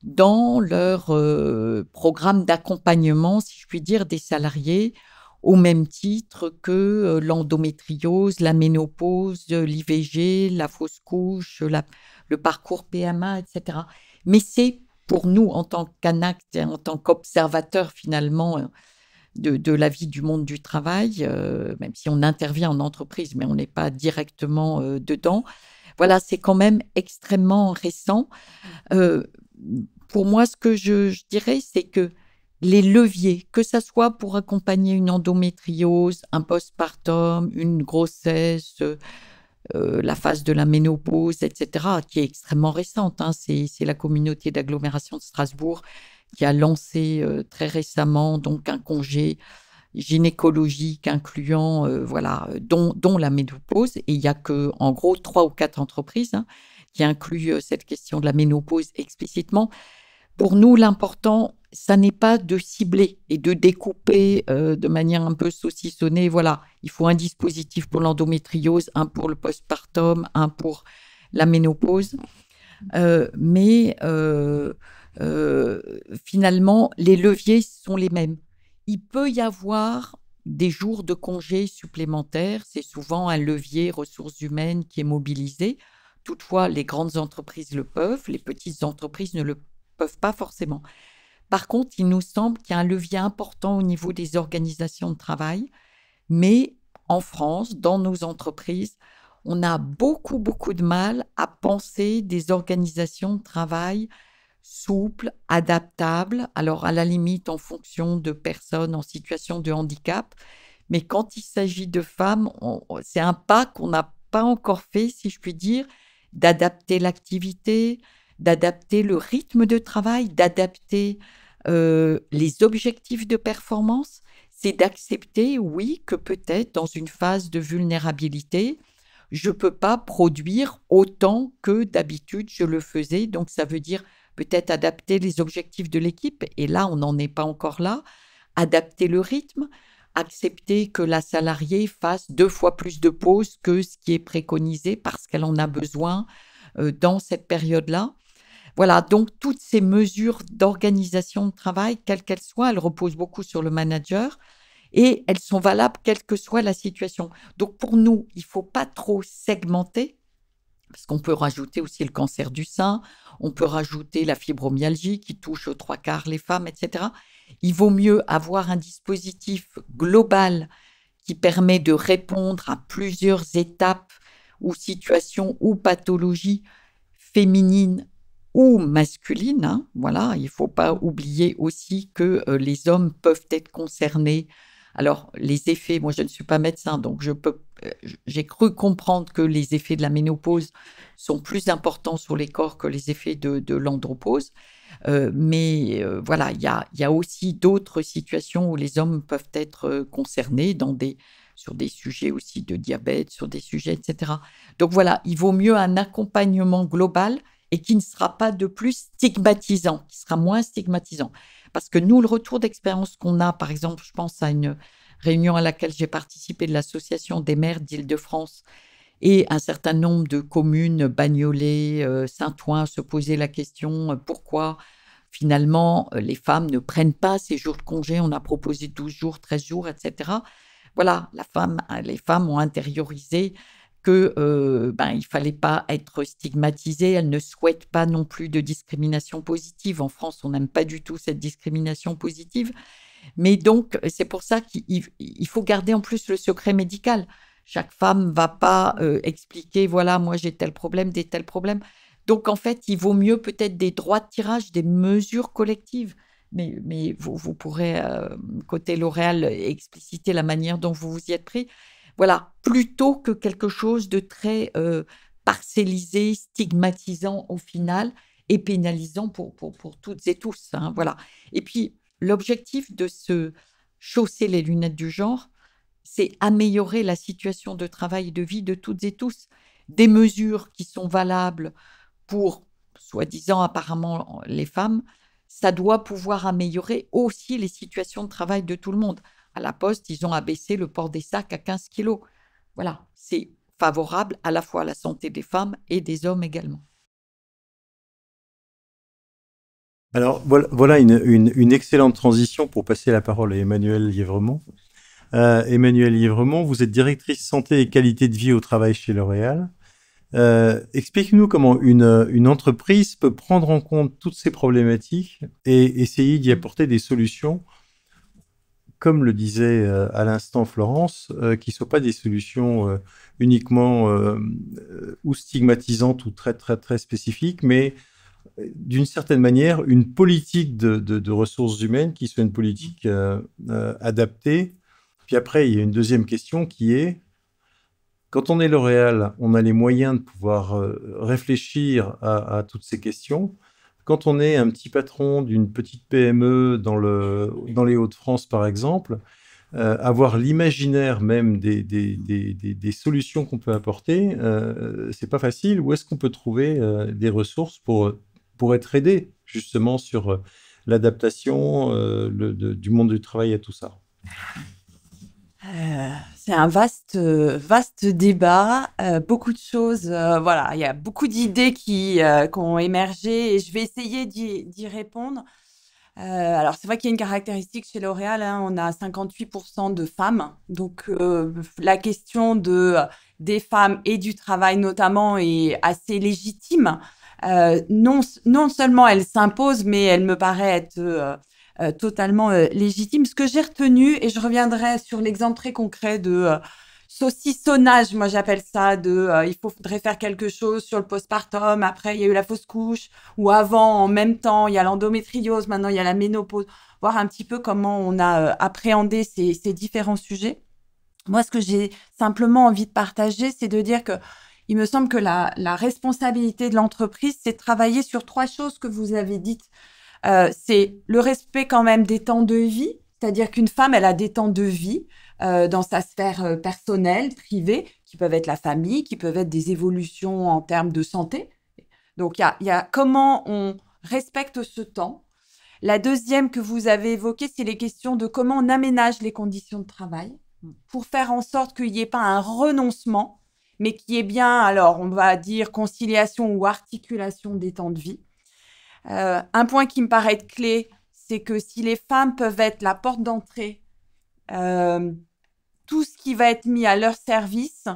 dans leur euh, programme d'accompagnement, si je puis dire, des salariés, au même titre que euh, l'endométriose, la ménopause, l'IVG, la fausse couche, le parcours PMA, etc. Mais c'est pour nous, en tant qu'ANAC, en tant qu'observateur finalement euh, de, la vie du monde du travail, même si on intervient en entreprise, mais on n'est pas directement dedans, voilà, c'est quand même extrêmement récent pour moi, ce que je, dirais, c'est que les leviers, que ça soit pour accompagner une endométriose, un postpartum, une grossesse, euh, la phase de la ménopause, etc., qui est extrêmement récente. Hein, c'est, la communauté d'agglomération de Strasbourg qui a lancé euh, très récemment donc un congé gynécologique incluant euh, voilà dont, la ménopause et il y a que en gros trois ou quatre entreprises hein, qui inclut euh, cette question de la ménopause explicitement. Pour nous, l'important, ça n'est pas de cibler et de découper euh, de manière un peu saucissonnée. Voilà, il faut un dispositif pour l'endométriose, un pour le postpartum, un pour la ménopause. Euh, mais finalement, les leviers sont les mêmes. Il peut y avoir des jours de congés supplémentaires. C'est souvent un levier ressources humaines qui est mobilisé. Toutefois, les grandes entreprises le peuvent, les petites entreprises ne le peuvent pas forcément. Par contre, il nous semble qu'il y a un levier important au niveau des organisations de travail, mais en France, dans nos entreprises, on a beaucoup, beaucoup de mal à penser des organisations de travail souples, adaptables, alors à la limite en fonction de personnes en situation de handicap, mais quand il s'agit de femmes, c'est un pas qu'on n'a pas encore fait, si je puis dire, d'adapter l'activité, d'adapter le rythme de travail, d'adapter euh, les objectifs de performance, c'est d'accepter, oui, que peut-être dans une phase de vulnérabilité, je ne peux pas produire autant que d'habitude je le faisais. Donc ça veut dire peut-être adapter les objectifs de l'équipe, et là on n'en est pas encore là, adapter le rythme, accepter que la salariée fasse deux fois plus de pauses que ce qui est préconisé parce qu'elle en a besoin euh, dans cette période-là. Voilà, donc toutes ces mesures d'organisation de travail, quelles qu'elles soient, elles reposent beaucoup sur le manager et elles sont valables quelle que soit la situation. Donc pour nous, il ne faut pas trop segmenter parce qu'on peut rajouter aussi le cancer du sein, on peut rajouter la fibromyalgie qui touche aux trois quarts les femmes, etc. Il vaut mieux avoir un dispositif global qui permet de répondre à plusieurs étapes ou situations ou pathologies féminines ou masculines. Hein. Voilà, il ne faut pas oublier aussi que euh, les hommes peuvent être concernés. Alors, les effets, moi je ne suis pas médecin, donc je peux, euh, j'ai cru comprendre que les effets de la ménopause sont plus importants sur les corps que les effets de, de l'andropause. Euh, mais euh, voilà, il y a, aussi d'autres situations où les hommes peuvent être euh, concernés dans sur des sujets aussi de diabète, sur des sujets, etc. Donc voilà, il vaut mieux un accompagnement global et qui ne sera pas de plus stigmatisant, qui sera moins stigmatisant. Parce que nous, le retour d'expérience qu'on a, par exemple, je pense à une réunion à laquelle j'ai participé de l'Association des maires d'Île-de-France, et un certain nombre de communes, Bagnolet, euh, Saint-Ouen, se posaient la question euh, pourquoi finalement euh, les femmes ne prennent pas ces jours de congé On a proposé 12 jours, 13 jours, etc. Voilà, la femme, les femmes ont intériorisé que ben, il fallait pas être stigmatisé. Elles ne souhaitent pas non plus de discrimination positive. En France, on n'aime pas du tout cette discrimination positive. Mais donc, c'est pour ça qu'il faut garder en plus le secret médical. Chaque femme va pas euh, expliquer, voilà, moi j'ai tel problème, des tels problèmes. Donc en fait, il vaut mieux peut-être des droits de tirage, des mesures collectives. Mais, vous, pourrez, euh, côté L'Oréal, expliciter la manière dont vous vous y êtes pris. Voilà, plutôt que quelque chose de très euh, parcellisé, stigmatisant au final et pénalisant pour, toutes et tous. Hein, voilà. Et puis, l'objectif de se chausser les lunettes du genre, c'est améliorer la situation de travail et de vie de toutes et tous. Des mesures qui sont valables pour, soi-disant apparemment, les femmes, ça doit pouvoir améliorer aussi les situations de travail de tout le monde. À la poste, ils ont abaissé le port des sacs à 15 kilos. Voilà, c'est favorable à la fois à la santé des femmes et des hommes également. Alors voilà, une, excellente transition pour passer la parole à Emmanuel Lièvremont, euh, Emmanuelle Emmanuel Livremont, vous êtes directrice santé et qualité de vie au travail chez L'Oréal. Euh, Explique-nous comment une, entreprise peut prendre en compte toutes ces problématiques et essayer d'y apporter des solutions, comme le disait euh, à l'instant Florence, euh, qui ne soient pas des solutions uniquement ou stigmatisantes ou très très très spécifiques, mais d'une certaine manière une politique de, ressources humaines qui soit une politique adaptée puis après, il y a une deuxième question qui est, quand on est L'Oréal, on a les moyens de pouvoir euh, réfléchir à, toutes ces questions. Quand on est un petit patron d'une petite PME dans, le, dans les Hauts-de-France, par exemple, euh, avoir l'imaginaire même des, des, des, solutions qu'on peut apporter, ce euh, c'est pas facile. Où est-ce qu'on peut trouver des ressources pour, pour être aidé justement sur l'adaptation du monde du travail à tout ça euh, c'est un vaste, vaste débat, euh, beaucoup de choses. Euh, voilà, il y a beaucoup d'idées qui, ont émergé et je vais essayer d'y répondre. alors, c'est vrai qu'il y a une caractéristique chez L'Oréal, hein, on a 58% de femmes. Donc, la question de, des femmes et du travail notamment est assez légitime. non, non seulement elle s'impose, mais elle me paraît être euh, totalement euh, légitime. Ce que j'ai retenu, et je reviendrai sur l'exemple très concret de euh, saucissonnage, moi j'appelle ça, de euh, il faudrait faire quelque chose sur le postpartum, après il y a eu la fausse couche, ou avant, en même temps, il y a l'endométriose, maintenant il y a la ménopause, voir un petit peu comment on a appréhendé ces, ces différents sujets. Moi, ce que j'ai simplement envie de partager, c'est de dire que il me semble que la, la responsabilité de l'entreprise, c'est de travailler sur trois choses que vous avez dites. Euh, c'est le respect quand même des temps de vie, c'est-à-dire qu'une femme, elle a des temps de vie euh, dans sa sphère euh, personnelle, privée, qui peuvent être la famille, qui peuvent être des évolutions en termes de santé. Donc, il y, y a, comment on respecte ce temps. La deuxième que vous avez évoquée, c'est les questions de comment on aménage les conditions de travail pour faire en sorte qu'il n'y ait pas un renoncement, mais qu'il y ait bien, alors, on va dire conciliation ou articulation des temps de vie. Euh, un point qui me paraît clé, c'est que si les femmes peuvent être la porte d'entrée, euh, tout ce qui va être mis à leur service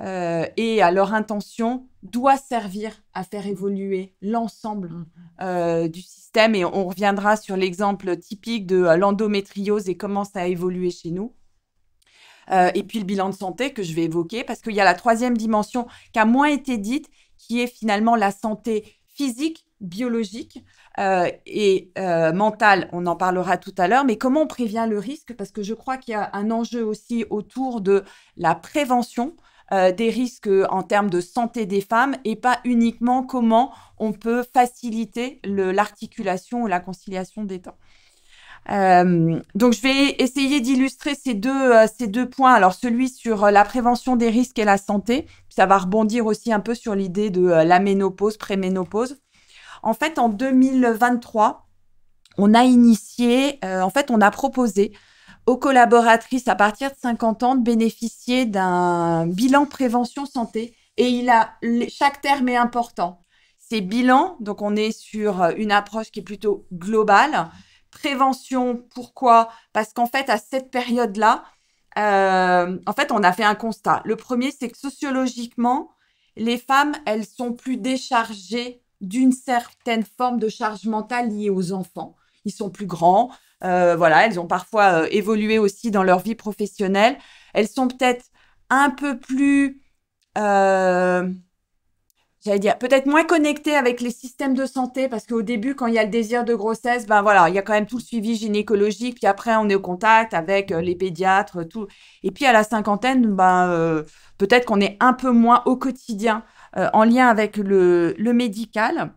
euh, et à leur intention doit servir à faire évoluer l'ensemble du système. Et on reviendra sur l'exemple typique de l'endométriose et comment ça a évolué chez nous. et puis le bilan de santé que je vais évoquer, parce qu'il y a la troisième dimension qui a moins été dite, qui est finalement la santé physique biologique euh, et euh, mental, on en parlera tout à l'heure, mais comment on prévient le risque Parce que je crois qu'il y a un enjeu aussi autour de la prévention euh, des risques en termes de santé des femmes et pas uniquement comment on peut faciliter l'articulation ou la conciliation des temps. Euh, donc, je vais essayer d'illustrer ces deux, ces deux points. Alors, celui sur la prévention des risques et la santé, ça va rebondir aussi un peu sur l'idée de la ménopause, préménopause. En fait, en 2023, on a initié, euh, en fait, on a proposé aux collaboratrices à partir de 50 ans de bénéficier d'un bilan prévention santé. Et il a, chaque terme est important. C'est bilan, donc on est sur une approche qui est plutôt globale. Prévention, pourquoi Parce qu'en fait, à cette période-là, euh, en fait, on a fait un constat. Le premier, c'est que sociologiquement, les femmes, elles sont plus déchargées d'une certaine forme de charge mentale liée aux enfants. Ils sont plus grands, euh, voilà, elles ont parfois euh, évolué aussi dans leur vie professionnelle. Elles sont peut-être un peu plus, euh, j'allais dire, peut-être moins connectées avec les systèmes de santé parce qu'au début, quand il y a le désir de grossesse, ben voilà, il y a quand même tout le suivi gynécologique, puis après on est au contact avec les pédiatres, tout. Et puis à la cinquantaine, ben peut-être qu'on est un peu moins au quotidien euh, en lien avec le, médical.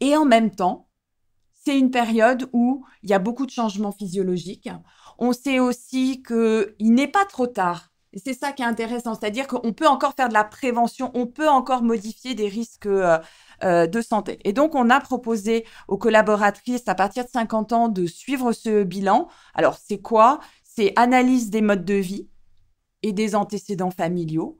Et en même temps, c'est une période où il y a beaucoup de changements physiologiques. On sait aussi qu'il n'est pas trop tard. C'est ça qui est intéressant, c'est-à-dire qu'on peut encore faire de la prévention, on peut encore modifier des risques euh, euh, de santé. Et donc, on a proposé aux collaboratrices à partir de 50 ans de suivre ce bilan. Alors, c'est quoi C'est analyse des modes de vie et des antécédents familiaux.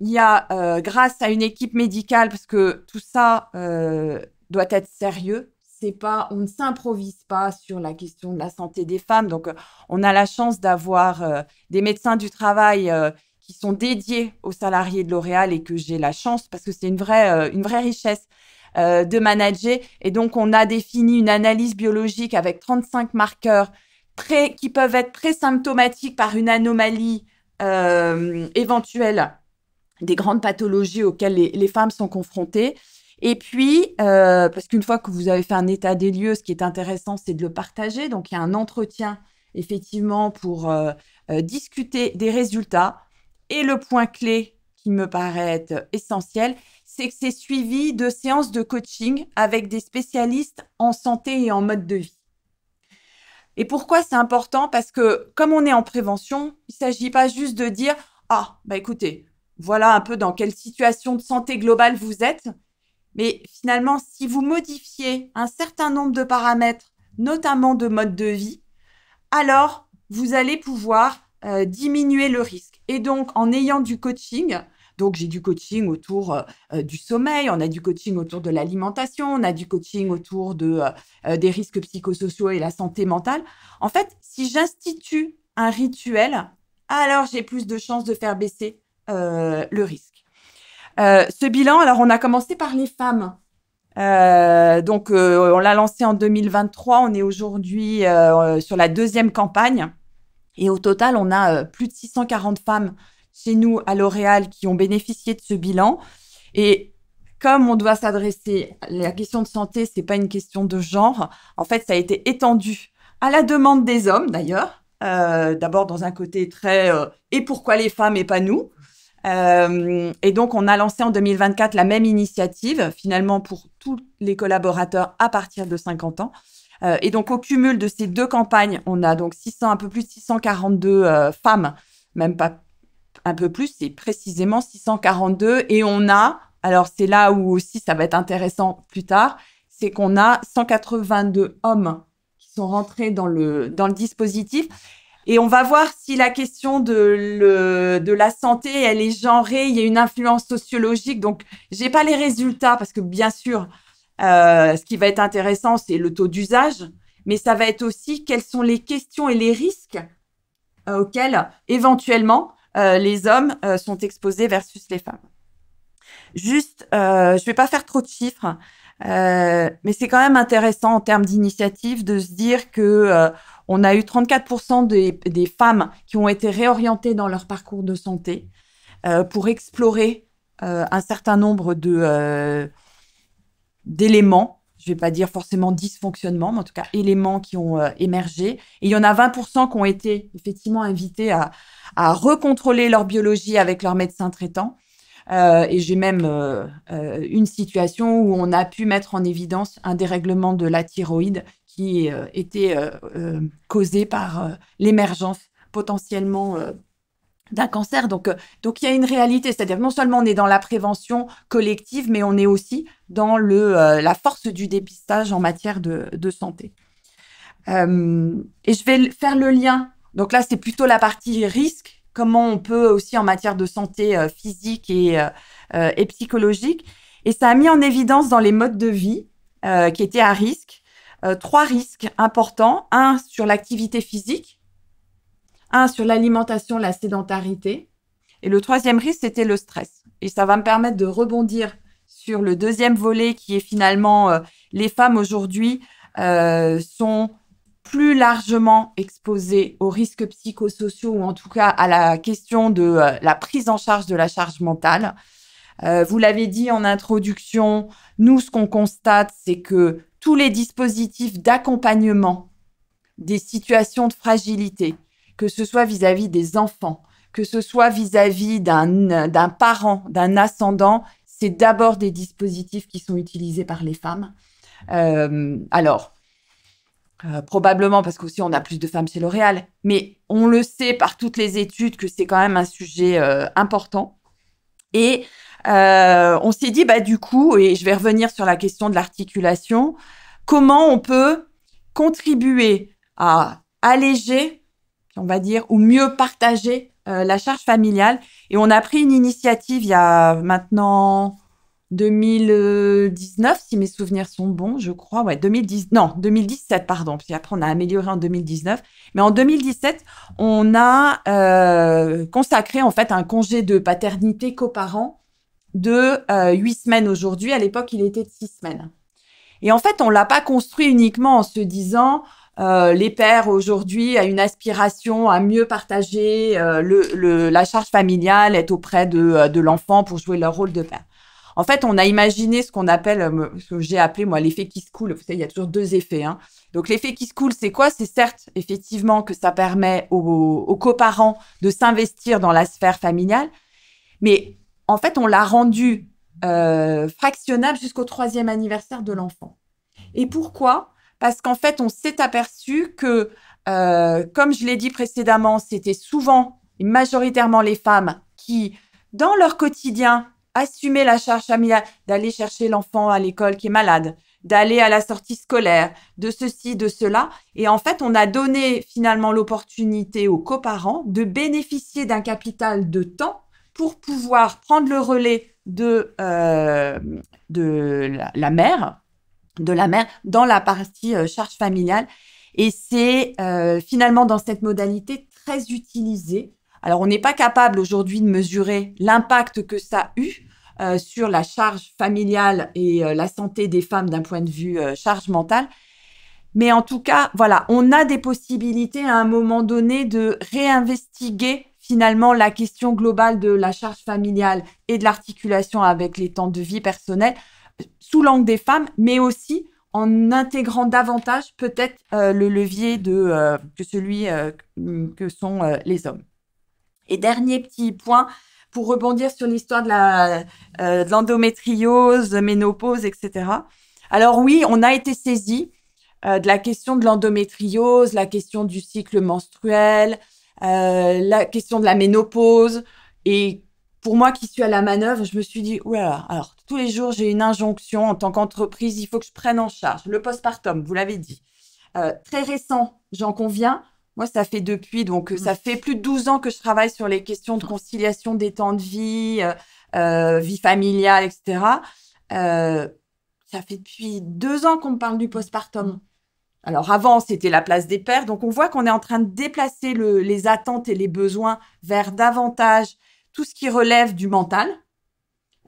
Il y a, euh, grâce à une équipe médicale, parce que tout ça euh, doit être sérieux, c'est pas, on ne s'improvise pas sur la question de la santé des femmes. Donc, euh, on a la chance d'avoir des médecins du travail qui sont dédiés aux salariés de L'Oréal et que j'ai la chance, parce que c'est une vraie, une vraie richesse de manager. Et donc, on a défini une analyse biologique avec 35 marqueurs très, qui peuvent être très symptomatiques par une anomalie éventuelle des grandes pathologies auxquelles les, femmes sont confrontées. Et puis, euh, parce qu'une fois que vous avez fait un état des lieux, ce qui est intéressant, c'est de le partager. Donc, il y a un entretien, effectivement, pour euh, euh, discuter des résultats. Et le point clé qui me paraît essentiel, c'est que c'est suivi de séances de coaching avec des spécialistes en santé et en mode de vie. Et pourquoi c'est important Parce que comme on est en prévention, il ne s'agit pas juste de dire ah, bah écoutez, voilà un peu dans quelle situation de santé globale vous êtes. Mais finalement, si vous modifiez un certain nombre de paramètres, notamment de mode de vie, alors vous allez pouvoir euh, diminuer le risque. Et donc, en ayant du coaching, donc j'ai du coaching autour euh, du sommeil, on a du coaching autour de l'alimentation, on a du coaching autour de, euh, des risques psychosociaux et la santé mentale. En fait, si j'institue un rituel, alors j'ai plus de chances de faire baisser euh, le risque. Euh, ce bilan, alors on a commencé par les femmes. Euh, donc, on l'a lancé en 2023. On est aujourd'hui sur la deuxième campagne. Et au total, on a plus de 640 femmes chez nous à L'Oréal qui ont bénéficié de ce bilan. Et comme on doit s'adresser, à la question de santé, c'est pas une question de genre. En fait, ça a été étendu à la demande des hommes, d'ailleurs. D'abord dans un côté très et pourquoi les femmes et pas nous euh, et donc, on a lancé en 2024 la même initiative, finalement, pour tous les collaborateurs à partir de 50 ans. Euh, et donc, au cumul de ces deux campagnes, on a donc 600, un peu plus de 642 euh, femmes, même pas un peu plus, c'est précisément 642. Et on a, alors c'est là où aussi ça va être intéressant plus tard, c'est qu'on a 182 hommes qui sont rentrés dans le, dans le dispositif. Et on va voir si la question de, le, de la santé, elle est genrée, il y a une influence sociologique. Donc, j'ai pas les résultats parce que bien sûr, euh, ce qui va être intéressant, c'est le taux d'usage, mais ça va être aussi quelles sont les questions et les risques euh, auxquels éventuellement euh, les hommes euh, sont exposés versus les femmes. Juste, je vais pas faire trop de chiffres, mais c'est quand même intéressant en termes d'initiative de se dire que on a eu 34% des, femmes qui ont été réorientées dans leur parcours de santé euh, pour explorer euh, un certain nombre de euh, d'éléments, je ne vais pas dire forcément dysfonctionnement, mais en tout cas éléments qui ont émergé. Et il y en a 20% qui ont été effectivement invités à, recontrôler leur biologie avec leur médecin traitant. et j'ai même une situation où on a pu mettre en évidence un dérèglement de la thyroïde qui euh, était euh, euh, causée par l'émergence potentiellement d'un cancer. Donc, donc il y a une réalité, c'est-à-dire non seulement on est dans la prévention collective, mais on est aussi dans le, la force du dépistage en matière de, santé. et je vais faire le lien. Donc là, c'est plutôt la partie risque, comment on peut aussi en matière de santé physique et, et, psychologique. Et ça a mis en évidence dans les modes de vie qui étaient à risque euh, trois risques importants. Un sur l'activité physique, un sur l'alimentation, la sédentarité. Et le troisième risque, c'était le stress. Et ça va me permettre de rebondir sur le deuxième volet qui est finalement euh, les femmes aujourd'hui euh, sont plus largement exposées aux risques psychosociaux ou en tout cas à la question de la prise en charge de la charge mentale. Euh, vous l'avez dit en introduction, nous, ce qu'on constate, c'est que tous les dispositifs d'accompagnement des situations de fragilité, que ce soit vis-à-vis des enfants, que ce soit vis-à-vis d'un parent, d'un ascendant, c'est d'abord des dispositifs qui sont utilisés par les femmes. Euh, alors, euh, probablement parce qu'aussi on a plus de femmes chez L'Oréal, mais on le sait par toutes les études que c'est quand même un sujet important. Et euh, on s'est dit, bah, du coup, et je vais revenir sur la question de l'articulation, comment on peut contribuer à alléger, on va dire, ou mieux partager euh, la charge familiale. Et on a pris une initiative il y a maintenant 2019, si mes souvenirs sont bons, je crois, ouais, 2010, non, 2017, pardon, puis après on a amélioré en 2019, mais en 2017, on a euh, consacré en fait un congé de paternité coparent de euh, huit semaines aujourd'hui. À l'époque, il était de six semaines. Et en fait, on l'a pas construit uniquement en se disant euh, les pères aujourd'hui a une aspiration à mieux partager le, le, la charge familiale, être auprès de, de l'enfant pour jouer leur rôle de père. En fait, on a imaginé ce qu'on appelle, euh, ce que j'ai appelé moi l'effet qui se coule. Vous savez, il y a toujours deux effets. Hein. Donc l'effet qui se coule, c'est quoi C'est certes effectivement que ça permet aux, coparents de s'investir dans la sphère familiale, mais en fait, on l'a rendu euh, fractionnable jusqu'au troisième anniversaire de l'enfant. Et pourquoi Parce qu'en fait, on s'est aperçu que, euh, comme je l'ai dit précédemment, c'était souvent, majoritairement les femmes qui, dans leur quotidien, assumer la charge familiale, d'aller chercher l'enfant à l'école qui est malade, d'aller à la sortie scolaire, de ceci, de cela. Et en fait, on a donné finalement l'opportunité aux coparents de bénéficier d'un capital de temps pour pouvoir prendre le relais de, euh, la, mère, de la mère dans la partie euh, charge familiale. Et c'est euh, finalement dans cette modalité très utilisée alors, on n'est pas capable aujourd'hui de mesurer l'impact que ça a eu euh, sur la charge familiale et euh, la santé des femmes d'un point de vue euh, charge mentale. Mais en tout cas, voilà, on a des possibilités à un moment donné de réinvestiguer finalement la question globale de la charge familiale et de l'articulation avec les temps de vie personnels sous l'angle des femmes, mais aussi en intégrant davantage peut-être le levier de, que celui que sont les hommes. Et dernier petit point, pour rebondir sur l'histoire de la euh, l'endométriose, ménopause, etc. Alors oui, on a été saisi euh, de la question de l'endométriose, la question du cycle menstruel, euh, la question de la ménopause. Et pour moi qui suis à la manœuvre, je me suis dit, ouais. alors tous les jours, j'ai une injonction en tant qu'entreprise, il faut que je prenne en charge le postpartum, vous l'avez dit. très récent, j'en conviens, moi, ça fait depuis, donc euh, mmh. ça fait plus de 12 ans que je travaille sur les questions de conciliation des temps de vie, euh, euh, vie familiale, etc. ça fait depuis deux ans qu'on me parle du postpartum. Mmh. Alors avant, c'était la place des pères, donc on voit qu'on est en train de déplacer les attentes et les besoins vers davantage tout ce qui relève du mental.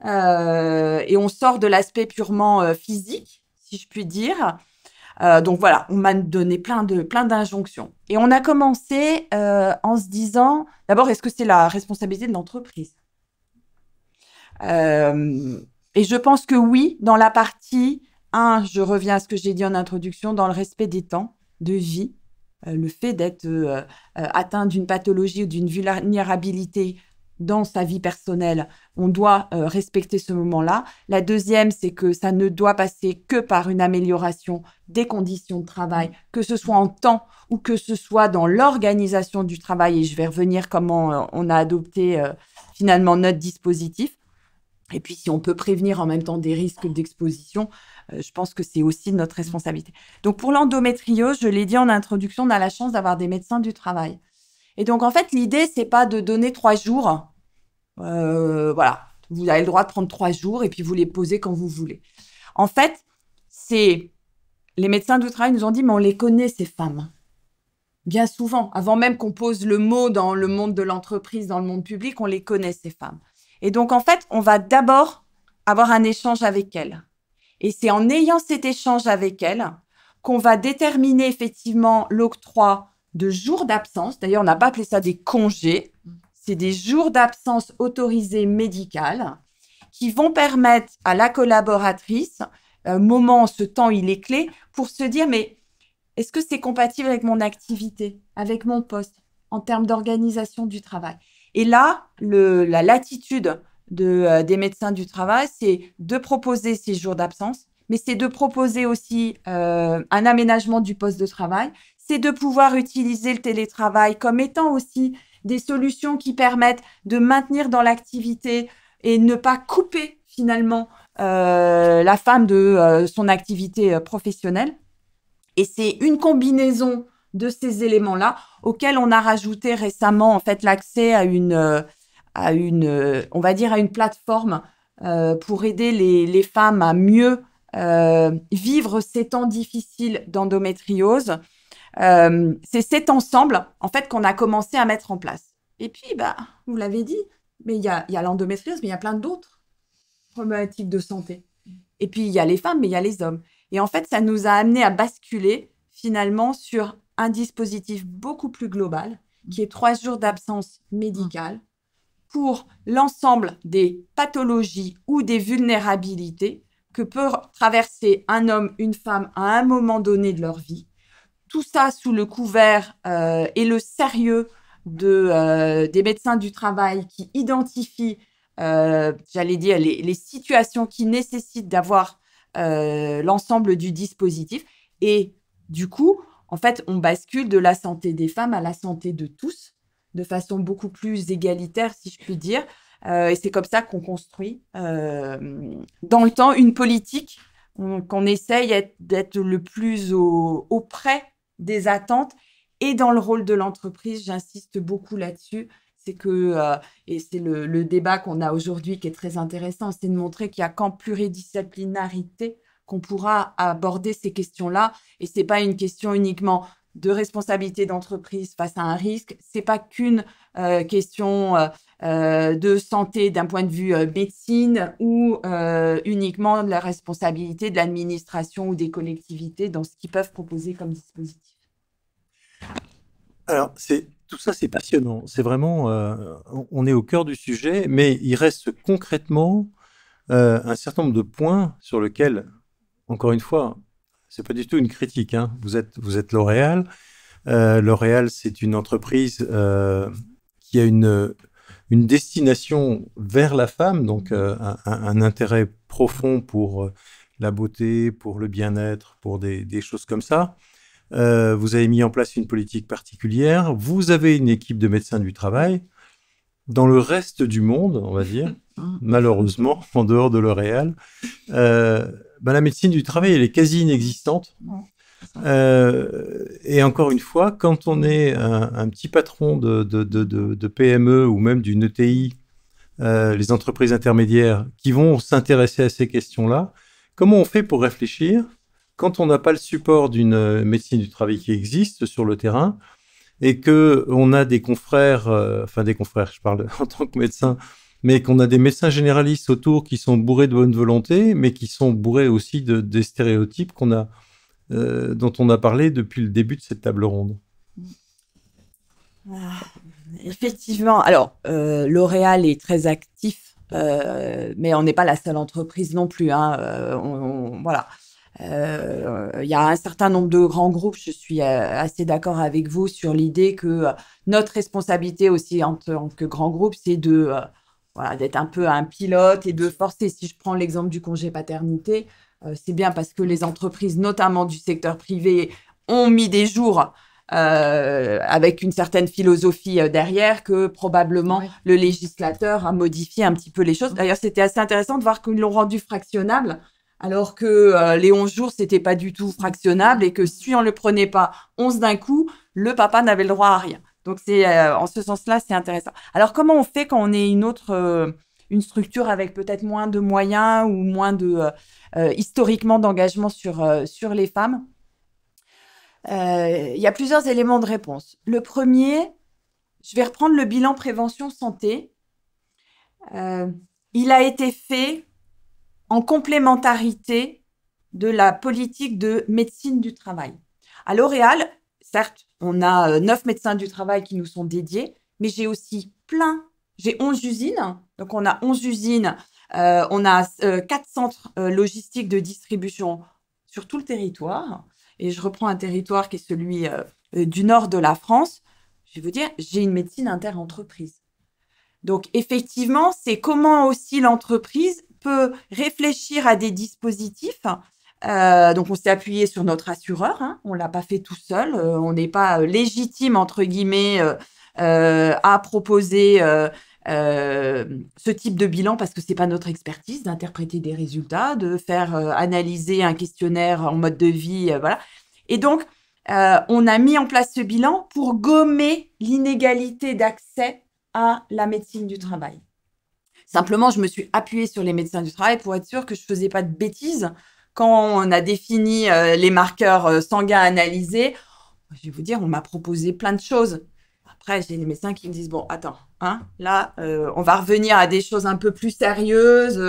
et on sort de l'aspect purement physique, si je puis dire. Euh, donc voilà, on m'a donné plein de plein d'injonctions. Et on a commencé euh, en se disant, d'abord, est-ce que c'est la responsabilité de l'entreprise euh, Et je pense que oui, dans la partie 1, je reviens à ce que j'ai dit en introduction, dans le respect des temps de vie, le fait d'être atteint d'une pathologie ou d'une vulnérabilité dans sa vie personnelle. On doit euh, respecter ce moment-là. La deuxième, c'est que ça ne doit passer que par une amélioration des conditions de travail, mm. que ce soit en temps ou que ce soit dans l'organisation du travail. Et je vais revenir comment euh, on a adopté euh, finalement notre dispositif. Et puis, si on peut prévenir en même temps des risques d'exposition, je pense que c'est aussi notre mm. responsabilité. Donc, pour l'endométriose, je l'ai dit en introduction, on a la chance d'avoir des médecins du travail. Et donc, en fait, l'idée, c'est pas de donner trois jours. Euh, voilà. Vous avez le droit de prendre trois jours et puis vous les posez quand vous voulez. En fait, c'est. Les médecins du travail nous ont dit, mais on les connaît, ces femmes. Bien souvent, avant même qu'on pose le mot dans le monde de l'entreprise, dans le monde public, on les connaît, ces femmes. Et donc, en fait, on va d'abord avoir un échange avec elles. Et c'est en ayant cet échange avec elles qu'on va déterminer effectivement l'octroi de jours d'absence. D'ailleurs, on n'a pas appelé ça des congés. C'est des jours d'absence autorisés médicales qui vont permettre à la collaboratrice, euh, moment, ce temps, il est clé, pour se dire, mais est-ce que c'est compatible avec mon activité, avec mon poste, en termes d'organisation du travail Et là, le, la latitude euh, des médecins du travail, c'est de proposer ces jours d'absence, mais c'est de proposer aussi euh, un aménagement du poste de travail, c'est de pouvoir utiliser le télétravail comme étant aussi des solutions qui permettent de maintenir dans l'activité et ne pas couper finalement euh, la femme de euh, son activité euh, professionnelle. Et c'est une combinaison de ces éléments-là auxquels on a rajouté récemment en fait l'accès à une, on va dire à une plateforme pour aider les, femmes à mieux vivre ces temps difficiles d'endométriose euh, c'est cet ensemble, en fait, qu'on a commencé à mettre en place. Et puis, bah, vous l'avez dit, mais il y a, y a l'endométriose, mais il y a plein d'autres problématiques de santé. Et puis, il y a les femmes, mais il y a les hommes. Et en fait, ça nous a amené à basculer finalement sur un dispositif beaucoup plus global, qui est trois jours d'absence médicale pour l'ensemble des pathologies ou des vulnérabilités que peut traverser un homme, une femme à un moment donné de leur vie tout ça sous le couvert euh, et le sérieux de, euh, des médecins du travail qui identifient, euh, j'allais dire, les, situations qui nécessitent d'avoir l'ensemble du dispositif. Et du coup, en fait, on bascule de la santé des femmes à la santé de tous de façon beaucoup plus égalitaire, si je puis dire. et c'est comme ça qu'on construit dans le temps une politique qu'on essaye d'être le plus auprès des attentes et dans le rôle de l'entreprise. J'insiste beaucoup là-dessus. C'est que, euh, et c'est le, débat qu'on a aujourd'hui qui est très intéressant, c'est de montrer qu'il n'y a qu'en pluridisciplinarité qu'on pourra aborder ces questions-là. Et ce n'est pas une question uniquement de responsabilité d'entreprise face à un risque. C'est pas qu'une euh, question euh, de santé d'un point de vue médecine ou uniquement de la responsabilité de l'administration ou des collectivités dans ce qu'ils peuvent proposer comme dispositif. Alors, c'est tout ça, c'est passionnant. C'est vraiment, euh, on est au cœur du sujet, mais il reste concrètement euh, un certain nombre de points sur lesquels, encore une fois, c'est pas du tout une critique. Hein. Vous êtes, vous L'Oréal. Euh, L'Oréal, c'est une entreprise qui a une destination vers la femme, donc un, intérêt profond pour la beauté, pour le bien-être, pour des choses comme ça. Euh, vous avez mis en place une politique particulière. Vous avez une équipe de médecins du travail. Dans le reste du monde, on va dire, ah. malheureusement, en dehors de l'Oréal, euh, ben, la médecine du travail, elle est quasi inexistante. Euh, et encore une fois, quand on est un, petit patron de, PME e ou même d'une ETI, les entreprises intermédiaires qui vont s'intéresser à ces questions-là, comment on fait pour réfléchir quand on n'a pas le support d'une euh, médecine du travail qui existe sur le terrain et que on a des confrères, euh, enfin des confrères, je parle en tant que médecin, mais qu'on a des médecins généralistes autour qui sont bourrés de bonne volonté, mais qui sont bourrés aussi de, des stéréotypes qu'on a, euh, dont on a parlé depuis le début de cette table ronde. Ah, effectivement. Alors, L'Oréal est très actif, mais on n'est pas la seule entreprise non plus. Hein, voilà. Euh, il y a un certain nombre de grands groupes, je suis euh, assez d'accord avec vous sur l'idée que euh, notre responsabilité aussi en tant que grand groupe, c'est de voilà, d'être un peu un pilote et de forcer. Si je prends l'exemple du congé paternité, c'est bien parce que les entreprises, notamment du secteur privé, ont mis des jours avec une certaine philosophie derrière que probablement le législateur a modifié un petit peu les choses. D'ailleurs, c'était assez intéressant de voir qu'ils l'ont rendu fractionnable alors que euh, les 11 jours, c'était pas du tout fractionnable et que si on ne le prenait pas 11 d'un coup, le papa n'avait le droit à rien. Donc c'est euh, en ce sens-là, c'est intéressant. Alors comment on fait quand on est une autre euh, une structure avec peut-être moins de moyens ou moins de historiquement d'engagement sur sur les femmes Il y a plusieurs éléments de réponse. Le premier, je vais reprendre le bilan prévention santé. il a été fait en complémentarité de la politique de médecine du travail. À L'Oréal, certes, on a euh, neuf médecins du travail qui nous sont dédiés, mais j'ai aussi plein, j'ai 11 usines, donc on a 11 usines, euh, on a euh, quatre centres logistiques de distribution sur tout le territoire, et je reprends un territoire qui est celui du nord de la France, je vais vous dire, j'ai une médecine inter-entreprise. Donc effectivement, c'est comment aussi l'entreprise réfléchir à des dispositifs. Euh, donc on s'est appuyé sur notre assureur, hein, on l'a pas fait tout seul, euh, on n'est pas euh, légitime entre guillemets à proposer ce type de bilan parce que c'est pas notre expertise d'interpréter des résultats, de faire analyser un questionnaire en mode de vie, voilà. Et donc on a mis en place ce bilan pour gommer l'inégalité d'accès à la médecine du travail. Simplement, je me suis appuyée sur les médecins du travail pour être sûre que je ne faisais pas de bêtises quand on a défini euh, les marqueurs sanguins euh, sanguins analysés, je vais vous dire, on m'a proposé plein de choses. Après, j'ai les médecins qui me disent, bon, attends, hein, là, euh, on va revenir à des choses un peu plus sérieuses.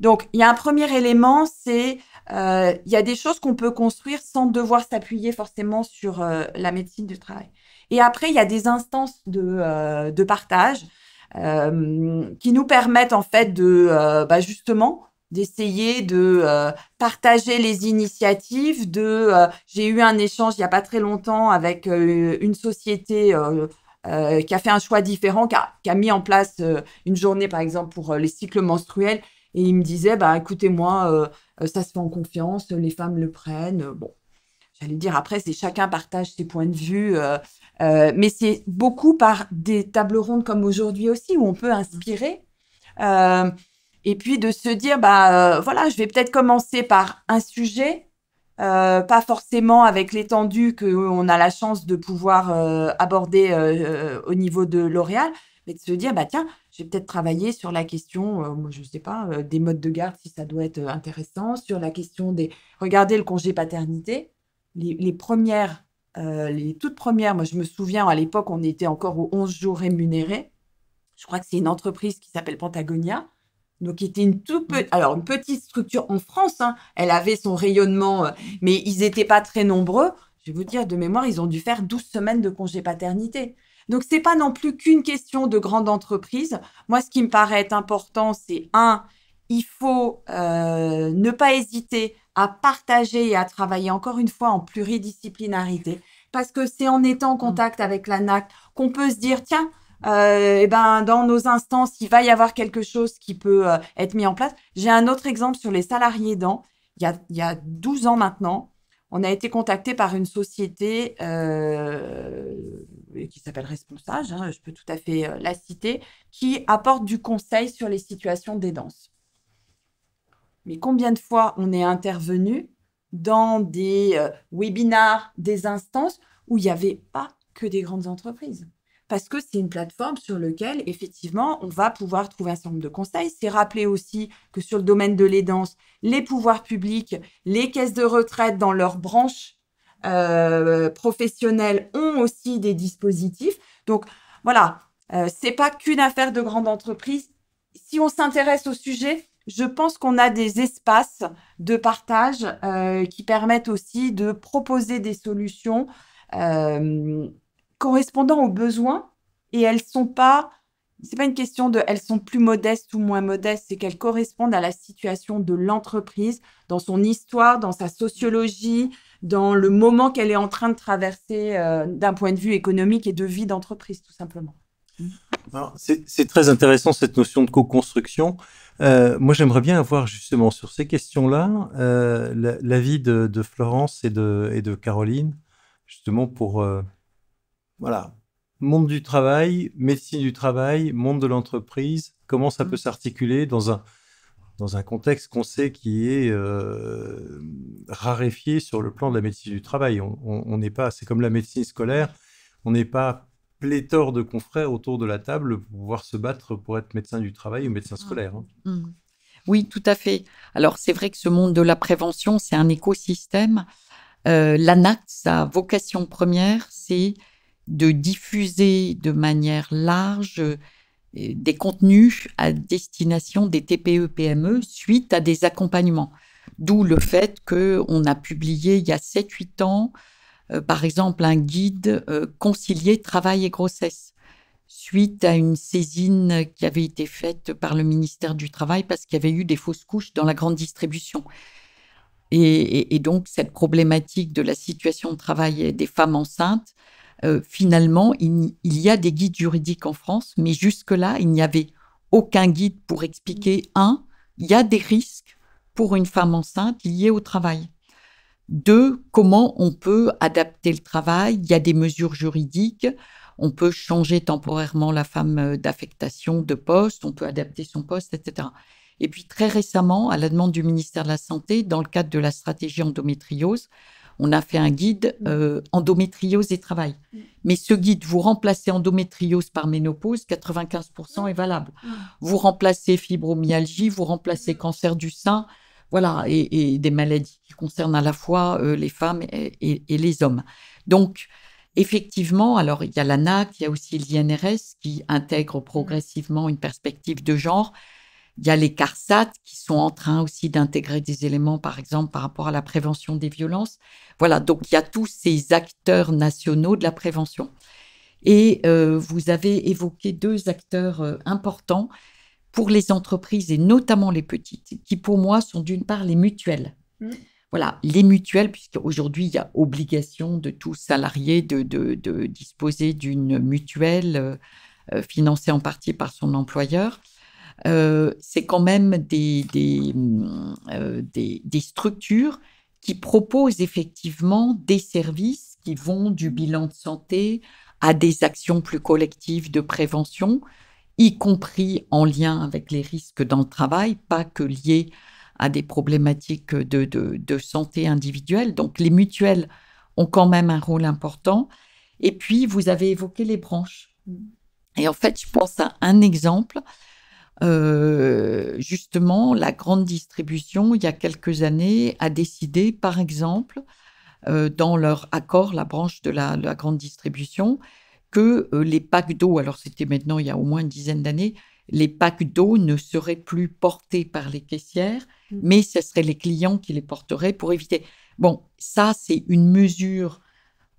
Donc, il y a un premier élément, c'est, il y a des choses qu'on peut construire sans devoir s'appuyer forcément sur la médecine du travail. Et après, il y a des instances de partage qui nous permettent en fait de euh, bah, justement d'essayer de euh, partager les initiatives. Euh, j'ai eu un échange il n'y a pas très longtemps avec une société qui a fait un choix différent, qui a, mis en place une journée, par exemple, pour les cycles menstruels. Et il me disait, bah, écoutez-moi, ça se fait en confiance, les femmes le prennent. bon, j'allais dire, après, c'est chacun partage ses points de vue, euh, euh, mais c'est beaucoup par des tables rondes comme aujourd'hui aussi, où on peut mmh. inspirer. Euh, et puis de se dire, bah voilà, je vais peut-être commencer par un sujet, pas forcément avec l'étendue qu'on a la chance de pouvoir aborder au niveau de L'Oréal, mais de se dire, bah tiens, je vais peut-être travailler sur la question, je ne sais pas, des modes de garde, si ça doit être intéressant, sur la question des... Regardez le congé paternité les, premières, euh, les toutes premières, moi je me souviens à l'époque, on était encore aux 11 jours rémunérés. Je crois que c'est une entreprise qui s'appelle Pentagonia. Donc, qui était une toute petite, alors une petite structure en France. Hein. Elle avait son rayonnement, euh, mais ils n'étaient pas très nombreux. Je vais vous dire, de mémoire, ils ont dû faire 12 semaines de congé paternité. Donc, c'est pas non plus qu'une question de grande entreprise. Moi, ce qui me paraît important, c'est un, il faut euh, ne pas hésiter à partager et à travailler encore une fois en pluridisciplinarité. Parce que c'est en étant en contact mm. avec l'ANAC qu'on peut se dire, tiens, euh, et eh ben, dans nos instances, il va y avoir quelque chose qui peut euh, être mis en place. J'ai un autre exemple sur les salariés dents. Il y a, il 12 ans maintenant, on a été contacté par une société euh, qui s'appelle Responsage, hein, je peux tout à fait euh, la citer, qui apporte du conseil sur les situations d'aidance. Mais combien de fois on est intervenu dans des euh, webinars, des instances où il n'y avait pas que des grandes entreprises parce que c'est une plateforme sur laquelle, effectivement, on va pouvoir trouver un certain nombre de conseils. C'est rappeler aussi que sur le domaine de l'aidance, les pouvoirs publics, les caisses de retraite dans leurs branches euh, professionnelles ont aussi des dispositifs. Donc, voilà, ce euh, c'est pas qu'une affaire de grande entreprise. Si on s'intéresse au sujet, je pense qu'on a des espaces de partage euh, qui permettent aussi de proposer des solutions euh, correspondant aux besoins et elles sont pas c'est pas une question de elles sont plus modestes ou moins modestes, c'est qu'elles correspondent à la situation de l'entreprise, dans son histoire, dans sa sociologie, dans le moment qu'elle est en train de traverser euh, d'un point de vue économique et de vie d'entreprise, tout simplement. C'est très intéressant cette notion de co-construction. Euh, moi, j'aimerais bien avoir justement sur ces questions-là euh, l'avis de, Florence et de, Caroline, justement pour euh, voilà monde du travail, médecine du travail, monde de l'entreprise. Comment ça mmh. peut s'articuler dans un dans un contexte qu'on sait qui est raréfié sur le plan de la médecine du travail. On n'est pas, c'est comme la médecine scolaire, on n'est pas pléthore de confrères autour de la table pour pouvoir se battre pour être médecin du travail ou médecin ah. scolaire. Hein. Hmm. Oui, tout à fait. Alors c'est vrai que ce monde de la prévention, c'est un écosystème. Euh, L'ANACT, sa vocation première, c'est de diffuser de manière large euh, des contenus à destination des TPE-PME e suite à des accompagnements. D'où le fait qu'on a publié il y a 7-8 ans euh, par exemple un guide concilié euh, concilier travail et grossesse suite à une saisine qui avait été faite par le ministère du Travail parce qu'il y avait eu des fausses couches dans la grande distribution. Et, donc cette problématique de la situation de travail des femmes enceintes, euh, finalement, il, il, y a des guides juridiques en France, mais jusque-là, il n'y avait aucun guide pour expliquer, un, il y a des risques pour une femme enceinte liés au travail de comment on peut adapter le travail. Il y a des mesures juridiques. On peut changer temporairement la femme euh, d'affectation, de poste, on peut adapter son poste, etc. Et puis très récemment, à la demande du ministère de la Santé, dans le cadre de la stratégie endométriose, on a fait un guide mmh. euh, endométriose et travail. Mmh. Mais ce guide, vous remplacez endométriose par ménopause, 95% est valable. Mmh. Vous remplacez fibromyalgie, vous remplacez cancer du sein, voilà, et, des maladies qui concernent à la fois euh, les femmes et, les hommes. Donc, effectivement, alors il y a l'ANAC, il y a aussi l'INRS qui intègre mmh. progressivement une perspective de genre. Il y a les CARSAT qui sont en train aussi d'intégrer des éléments, par exemple, par rapport à la prévention des violences. Voilà, donc il y a tous ces acteurs nationaux de la prévention. Et euh, vous avez évoqué deux acteurs euh, importants pour les entreprises et notamment les petites, qui pour moi sont d'une part les mutuelles. Mmh. Voilà, les mutuelles, puisqu'aujourd'hui, il y a obligation de tout salarié de, de, de disposer d'une mutuelle euh, financée en partie par son employeur. Euh, c'est quand même des, des, euh, des, des, structures qui proposent effectivement des services qui vont du bilan de santé à des actions plus collectives de prévention y compris en lien avec les risques dans le travail, pas que liés à des problématiques de, santé individuelle. Donc les mutuelles ont quand même un rôle important. Et puis, vous avez évoqué les branches. Mm. Et en fait, je pense à un exemple. Euh, justement, la grande distribution, il y a quelques années, a décidé, par exemple, euh, dans leur accord, la branche de la grande distribution, euh, les packs d'eau, alors c'était maintenant il y a au moins une dizaine d'années, les packs d'eau ne seraient plus portés par les caissières, mm. mais ce seraient les clients qui les porteraient pour éviter. Bon, ça, c'est une mesure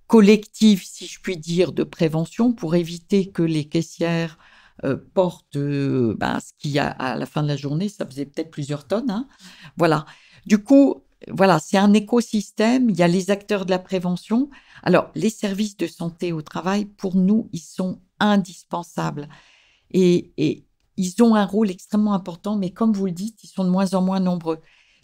collective, si je puis dire, de prévention pour éviter que les caissières euh, portent euh, bah, ce qui, à, la fin de la journée, ça faisait peut-être plusieurs tonnes. Hein. Mm. Voilà. Du coup, voilà, c'est un écosystème. Il y a les acteurs de la prévention. Alors, les services de santé au travail, pour nous, ils sont indispensables. Et, ils ont un rôle extrêmement important, mais comme vous le dites, ils sont de moins en moins nombreux.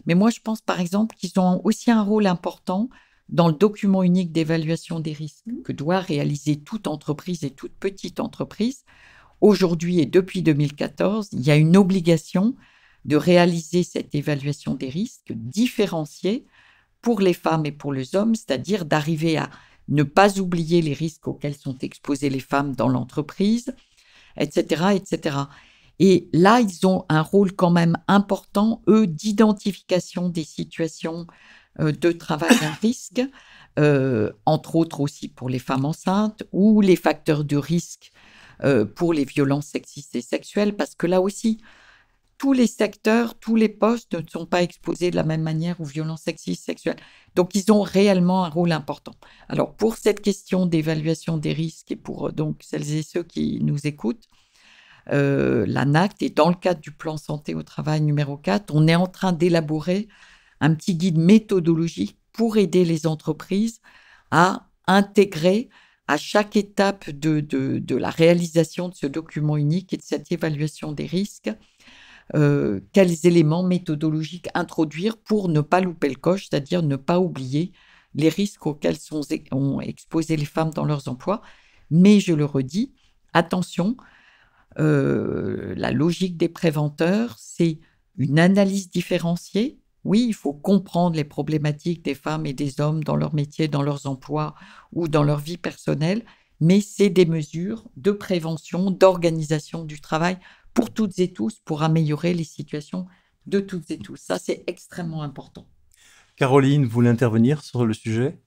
Mais moi, je pense par exemple qu'ils ont aussi un rôle important dans le document unique d'évaluation des risques mmh. que doit réaliser toute entreprise et toute petite entreprise. Aujourd'hui et depuis 2014, il y a une obligation de réaliser cette évaluation des risques différenciée pour les femmes et pour les hommes, c'est-à-dire d'arriver à ne pas oublier les risques auxquels sont exposées les femmes dans l'entreprise, etc., etc. Et là, ils ont un rôle quand même important, eux, d'identification des situations euh, de travail à risque, euh, entre autres aussi pour les femmes enceintes ou les facteurs de risque euh, pour les violences sexistes et sexuelles, parce que là aussi, tous les secteurs, tous les postes ne sont pas exposés de la même manière aux violences sexistes sexuelles. Donc, ils ont réellement un rôle important. Alors, pour cette question d'évaluation des risques et pour euh, donc celles et ceux qui nous écoutent, euh, l'ANACT est dans le cadre du plan santé au travail numéro 4, on est en train d'élaborer un petit guide méthodologique pour aider les entreprises à intégrer à chaque étape de, de la réalisation de ce document unique et de cette évaluation des risques euh, quels éléments méthodologiques introduire pour ne pas louper le coche, c'est-à-dire ne pas oublier les risques auxquels sont, ont les femmes dans leurs emplois. Mais je le redis, attention, euh, la logique des préventeurs, c'est une analyse différenciée. Oui, il faut comprendre les problématiques des femmes et des hommes dans leur métier, dans leurs emplois ou dans leur vie personnelle, mais c'est des mesures de prévention, d'organisation du travail pour toutes et tous pour améliorer les situations de toutes et tous. Ça, c'est extrêmement important. Caroline, vous voulez intervenir sur le sujet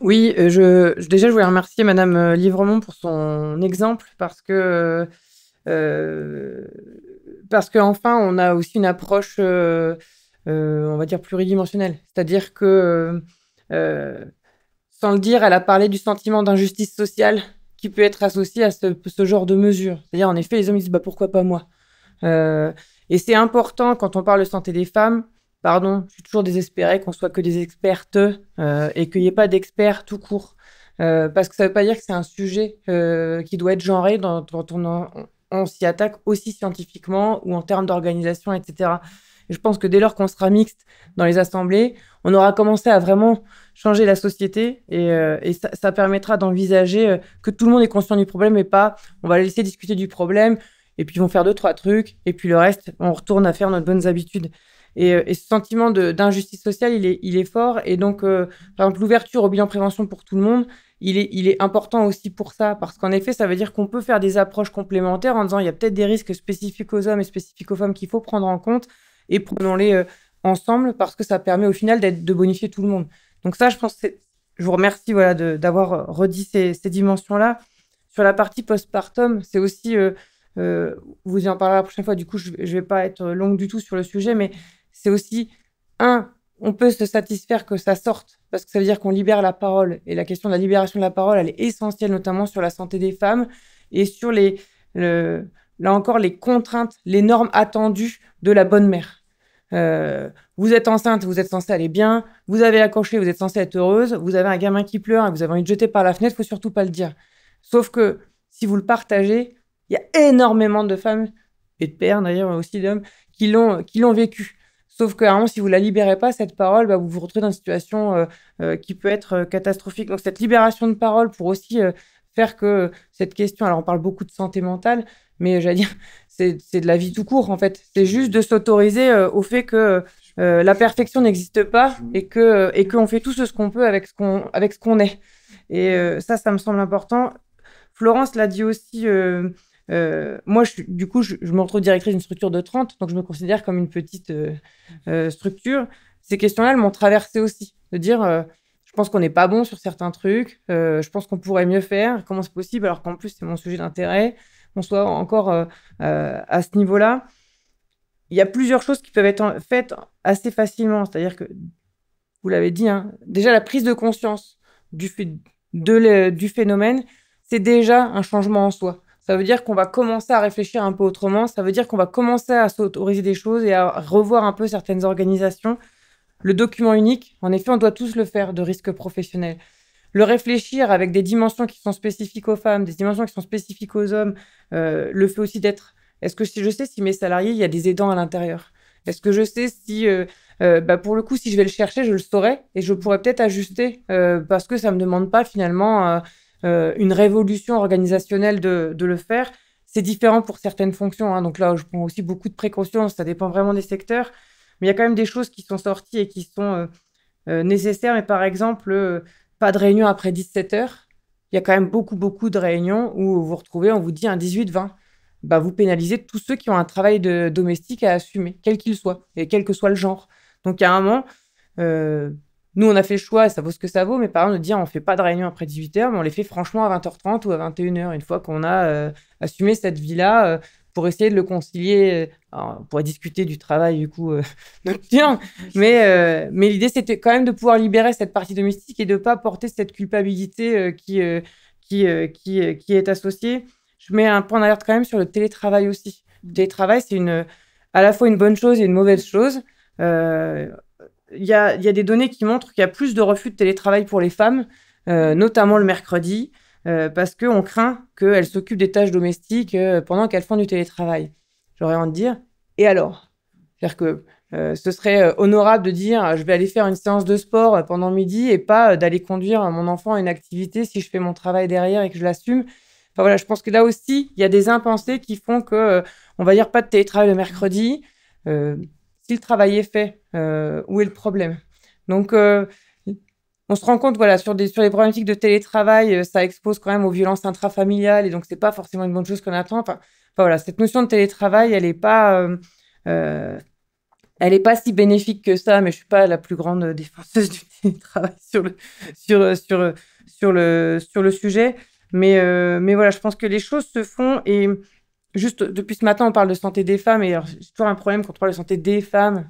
Oui, euh, déjà, je voulais remercier Madame euh, Livremont pour son exemple parce que. Euh, parce qu'enfin, on a aussi une approche, on va dire, pluridimensionnelle. C'est-à-dire que, sans le dire, elle a parlé du sentiment d'injustice sociale qui peut être associé à ce, genre de mesures. C'est-à-dire, en effet, les hommes disent bah, pourquoi pas moi euh, Et c'est important quand on parle de santé des femmes. Pardon, je suis toujours désespérée qu'on soit que des expertes euh, et qu'il n'y ait pas d'experts tout court. Euh, parce que ça ne veut pas dire que c'est un sujet qui doit être genré dans, quand on, on s'y attaque aussi scientifiquement ou en termes d'organisation, etc. je pense que dès lors qu'on sera mixte dans les assemblées, on aura commencé à vraiment changer la société et, euh, ça, permettra d'envisager euh, que tout le monde est conscient du problème et pas on va laisser discuter du problème et puis ils vont faire deux, trois trucs et puis le reste, on retourne à faire notre bonnes habitudes. Et, euh, ce sentiment d'injustice sociale, il est, il est fort. Et donc, par exemple, l'ouverture au bilan prévention pour tout le monde, il est, il est important aussi pour ça. Parce qu'en effet, ça veut dire qu'on peut faire des approches complémentaires en disant il y a peut-être des risques spécifiques aux hommes et spécifiques aux femmes qu'il faut prendre en compte et prenons-les ensemble parce que ça permet au final de bonifier tout le monde. Donc ça, je pense, que je vous remercie voilà d'avoir euh, redit ces, dimensions-là. Sur la partie postpartum, c'est aussi, euh, euh, vous y en parlerez la prochaine fois, du coup, je ne vais pas être longue du tout sur le sujet, mais c'est aussi, un, on peut se satisfaire que ça sorte, parce que ça veut dire qu'on libère la parole. Et la question de la libération de la parole, elle est essentielle, notamment sur la santé des femmes et sur les, là encore, les contraintes, les normes attendues de la bonne mère. Euh, vous êtes enceinte, vous êtes censée aller bien, vous avez accroché, vous êtes censée être heureuse, vous avez un gamin qui pleure et vous avez envie de jeter par la fenêtre, faut surtout pas le dire. Sauf que si vous le partagez, il y a énormément de femmes et de pères d'ailleurs aussi d'hommes qui l'ont qui l'ont vécu. Sauf que si vous la libérez pas cette parole, bah, vous vous retrouvez dans une situation euh, euh, qui peut être catastrophique. Donc cette libération de parole pour aussi faire que cette question, alors on parle beaucoup de santé mentale, mais j'allais dire, c'est de la vie tout court en fait. C'est juste de s'autoriser euh, au fait que euh, la perfection n'existe pas mmh. et que et qu'on fait tout ce qu'on peut avec ce qu'on avec ce qu'on est. Et euh, ça, ça me semble important. Florence l'a dit aussi. moi, du coup, je, je me retrouve directrice d'une structure de 30, donc je me considère comme une petite structure. Ces questions-là, elles m'ont traversée aussi. De dire, je pense qu'on n'est pas bon sur certains trucs, euh, je pense qu'on pourrait mieux faire, comment c'est possible alors qu'en plus c'est mon sujet d'intérêt, on soit encore euh, euh, à ce niveau-là. Il y a plusieurs choses qui peuvent être faites assez facilement, c'est-à-dire que, vous l'avez dit, hein, déjà la prise de conscience du, du phénomène, c'est déjà un changement en soi. Ça veut dire qu'on va commencer à réfléchir un peu autrement, ça veut dire qu'on va commencer à s'autoriser des choses et à revoir un peu certaines organisations le document unique, en effet, on doit tous le faire de risque professionnel. Le réfléchir avec des dimensions qui sont spécifiques aux femmes, des dimensions qui sont spécifiques aux hommes, euh, le fait aussi d'être. Est-ce que je sais si mes salariés, il y a des aidants à l'intérieur Est-ce que je sais si, euh, euh, bah, pour le coup, si je vais le chercher, je le saurai et je pourrais peut-être ajuster parce que ça ne me demande pas finalement une révolution organisationnelle de, le faire. C'est différent pour certaines fonctions. Hein. Donc là, je prends aussi beaucoup de précautions. Ça dépend vraiment des secteurs. Mais il y a quand même des choses qui sont sorties et qui sont euh, euh, nécessaires. Mais par exemple, euh, pas de réunion après 17 h Il y a quand même beaucoup, beaucoup de réunions où vous vous retrouvez, on vous dit un 18-20. Bah, vous pénalisez tous ceux qui ont un travail de domestique à assumer, quel qu'il soit, et quel que soit le genre. Donc, a un moment, nous, on a fait le choix, ça vaut ce que ça vaut, mais par exemple, de on ne fait pas de réunion après 18h, mais on les fait franchement à 20h30 ou à 21h, une fois qu'on a assumé cette vie-là, pour essayer de le concilier. Euh, pour on pourrait discuter du travail, du coup, euh, mais, euh, mais l'idée, c'était quand même de pouvoir libérer cette partie domestique et de ne pas porter cette culpabilité qui, qui, qui, qui, est associée. Je mets un point d'alerte quand même sur le télétravail aussi. Le mmh. télétravail, c'est une, à la fois une bonne chose et une mauvaise chose. Il y a, y, a, des données qui montrent qu'il y a plus de refus de télétravail pour les femmes, mmh. notamment le mercredi. Euh, parce qu'on craint qu'elles s'occupent des tâches domestiques euh, pendant qu'elles font du télétravail. J'aurais envie de dire, et alors C'est-à-dire que euh, ce serait honorable de dire, je vais aller faire une séance de sport pendant midi et pas d'aller conduire mon enfant à une activité si je fais mon travail derrière et que je l'assume. Enfin voilà, je pense que là aussi, il y a des impensés qui font que, on va dire, pas de télétravail le mercredi. si le travail est fait, où est le problème Donc, on se rend compte, voilà, sur, des, sur les problématiques de télétravail, euh, ça expose quand même aux violences intrafamiliales et donc c'est pas forcément une bonne chose qu'on attend. Enfin, voilà, cette notion de télétravail, elle n'est pas, euh, euh, est pas si bénéfique que ça, mais je suis pas la plus grande défenseuse du télétravail sur le, sur, sur, sur le, sur le sujet. Mais, mais voilà, je pense que les choses se font et juste depuis ce matin, on parle de santé des femmes et c'est toujours un problème quand on parle de santé des femmes.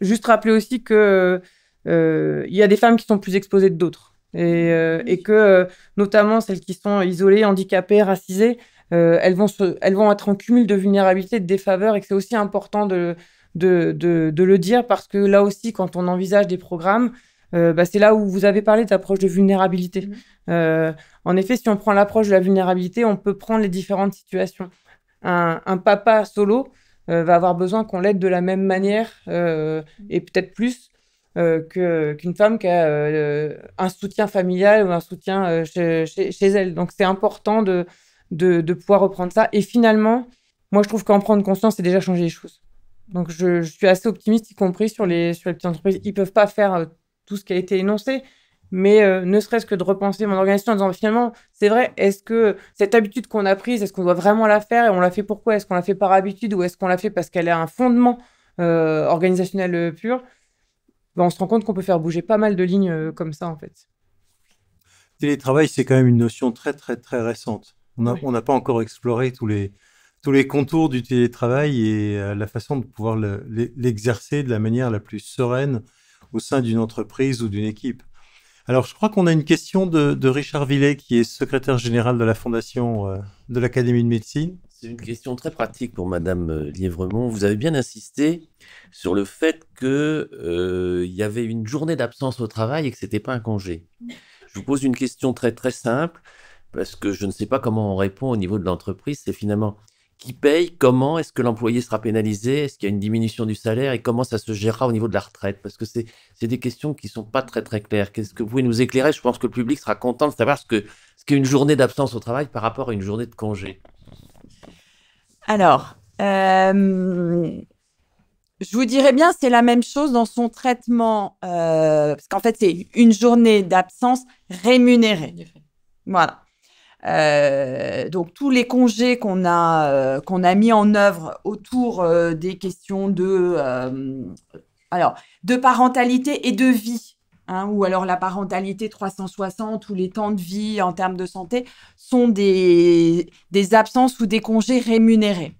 juste rappeler aussi que euh, il y a des femmes qui sont plus exposées que d'autres. Et, euh, et, que, euh, notamment, celles qui sont isolées, handicapées, racisées, elles, vont elles vont être en cumul de vulnérabilité, de défaveur, et que c'est aussi important de, de, de, le dire parce que là aussi, quand on envisage des programmes, bah, c'est là où vous avez parlé d'approche de vulnérabilité. en effet, si on prend l'approche de la vulnérabilité, on peut prendre les différentes situations. Un, papa solo va avoir besoin qu'on l'aide de la même manière et peut-être plus euh, qu'une femme qui a euh, un soutien familial ou un soutien euh, chez, elle. Donc c'est important de, de, pouvoir reprendre ça. Et finalement, moi je trouve qu'en prendre conscience, c'est déjà changer les choses. Donc je, suis assez optimiste, y compris sur les, sur les petites entreprises. Ils ne peuvent pas faire tout ce qui a été énoncé, mais ne serait-ce que de repenser mon organisation en disant finalement, c'est vrai, est-ce que cette habitude qu'on a prise, est-ce qu'on doit vraiment la faire et on la fait pourquoi Est-ce qu'on la fait par habitude ou est-ce qu'on la fait parce qu'elle a un fondement organisationnel pur bah, on se rend compte qu'on peut faire bouger pas mal de lignes euh, comme ça, en fait. Télétravail, c'est quand même une notion très, très, très récente. On n'a pas encore exploré tous les, tous les contours du télétravail et euh, la façon de pouvoir l'exercer de la manière la plus sereine au sein d'une entreprise ou d'une équipe. Alors, je crois qu'on a une question de, Richard Villet, qui est secrétaire général de la Fondation euh, de l'Académie de médecine. C'est une question très pratique pour Madame euh, Lièvremont. Vous avez bien insisté sur le fait qu'il euh, y avait une journée d'absence au travail et que ce n'était pas un congé. Je vous pose une question très très simple parce que je ne sais pas comment on répond au niveau de l'entreprise. C'est finalement qui paye, comment est-ce que l'employé sera pénalisé, est-ce qu'il y a une diminution du salaire et comment ça se gérera au niveau de la retraite Parce que c'est des questions qui sont pas très très claires. Qu'est-ce que vous pouvez nous éclairer Je pense que le public sera content de savoir ce qu'est ce une journée d'absence au travail par rapport à une journée de congé. Alors, euh, je vous dirais bien, c'est la même chose dans son traitement, euh, parce qu'en fait, c'est une journée d'absence rémunérée. Voilà. Euh, donc tous les congés qu'on a qu'on a mis en œuvre autour des questions de alors de parentalité et de vie Hein, ou alors la parentalité 360 ou les temps de vie en termes de santé, sont des, absences ou des congés rémunérés.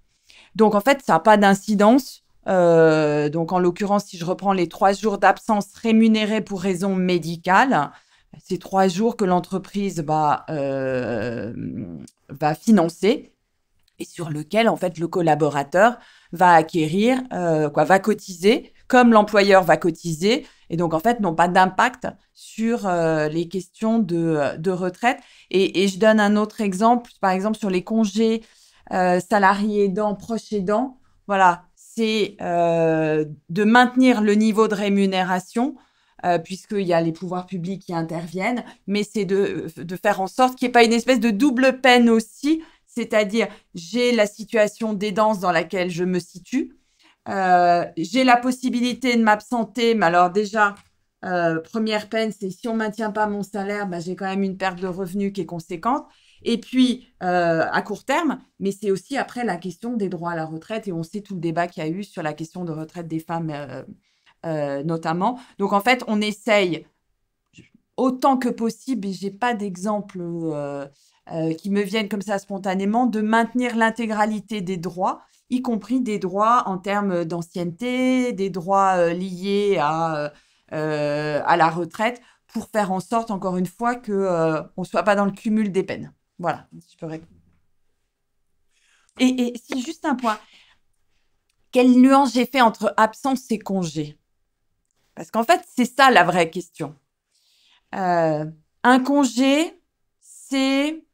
Donc en fait, ça n'a pas d'incidence. Euh, donc en l'occurrence, si je reprends les trois jours d'absence rémunérés pour raison médicale, c'est trois jours que l'entreprise va euh, financer et sur lequel en fait le collaborateur va acquérir, euh, quoi, va cotiser, comme l'employeur va cotiser et donc en fait n'ont pas d'impact sur euh, les questions de, retraite. Et, je donne un autre exemple, par exemple sur les congés euh, salariés aidants, proches aidants. Voilà, c'est euh, de maintenir le niveau de rémunération puisqu'il y a les pouvoirs publics qui interviennent, mais c'est de, de faire en sorte qu'il n'y ait pas une espèce de double peine aussi, c'est-à-dire j'ai la situation d'aidance dans laquelle je me situe, euh, j'ai la possibilité de m'absenter, mais alors déjà, euh, première peine, c'est si on ne maintient pas mon salaire, bah, j'ai quand même une perte de revenus qui est conséquente. Et puis, euh, à court terme, mais c'est aussi après la question des droits à la retraite, et on sait tout le débat qu'il y a eu sur la question de retraite des femmes, notamment. Donc, en fait, on essaye autant que possible, et je n'ai pas d'exemple qui me viennent comme ça spontanément, de maintenir l'intégralité des droits y compris des droits en termes d'ancienneté, des droits euh, liés à, euh, euh, à la retraite, pour faire en sorte, encore une fois, qu'on on ne soit pas dans le cumul des peines. Voilà, je Et, et, juste un point, quelle nuance j'ai fait entre absence et congé Parce qu'en fait, c'est ça la vraie question. un congé, c'est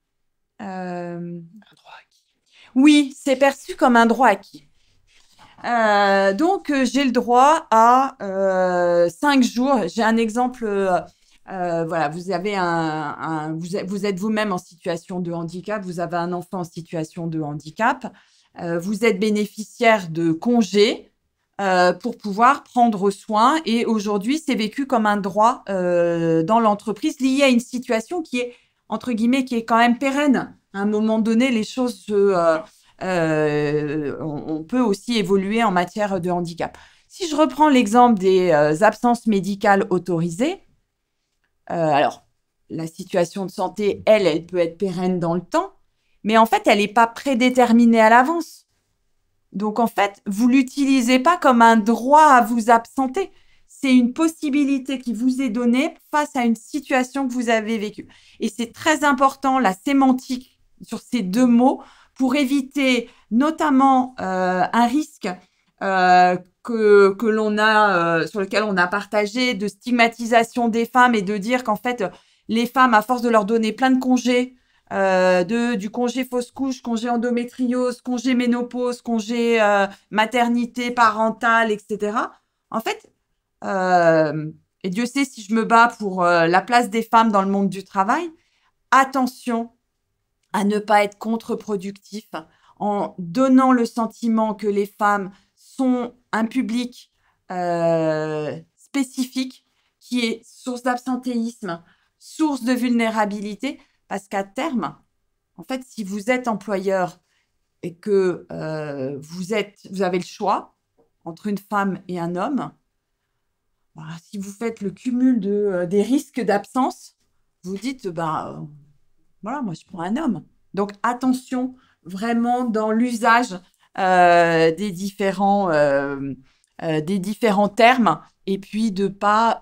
un droit oui, c'est perçu comme un droit acquis. Euh, donc, euh, j'ai le droit à euh, cinq jours. J'ai un exemple. voilà, vous avez vous, êtes vous-même en situation de handicap. Vous avez un enfant en situation de handicap. vous êtes bénéficiaire de congés pour pouvoir prendre soin. Et aujourd'hui, c'est vécu comme un droit dans l'entreprise lié à une situation qui est entre guillemets qui est quand même pérenne à un moment donné, les choses euh, euh on, peut aussi évoluer en matière de handicap. Si je reprends l'exemple des euh, absences médicales autorisées, euh, alors la situation de santé, elle, elle peut être pérenne dans le temps, mais en fait, elle n'est pas prédéterminée à l'avance. Donc en fait, vous l'utilisez pas comme un droit à vous absenter. C'est une possibilité qui vous est donnée face à une situation que vous avez vécue. Et c'est très important, la sémantique sur ces deux mots pour éviter notamment euh, un risque euh, que, l'on a, euh, sur lequel on a partagé de stigmatisation des femmes et de dire qu'en fait, les femmes, à force de leur donner plein de congés, de, du congé fausse couche, congé endométriose, congé ménopause, congé maternité parentale, etc. En fait, et Dieu sait si je me bats pour la place des femmes dans le monde du travail, attention à ne pas être contre-productif en donnant le sentiment que les femmes sont un public euh, spécifique qui est source d'absentéisme, source de vulnérabilité, parce qu'à terme, en fait, si vous êtes employeur et que euh, vous, êtes, vous avez le choix entre une femme et un homme, bah, si vous faites le cumul de, euh, des risques d'absence, vous dites, bah, voilà, moi, je prends un homme. Donc, attention vraiment dans l'usage euh, des, différents, euh, euh, des différents termes et puis de ne pas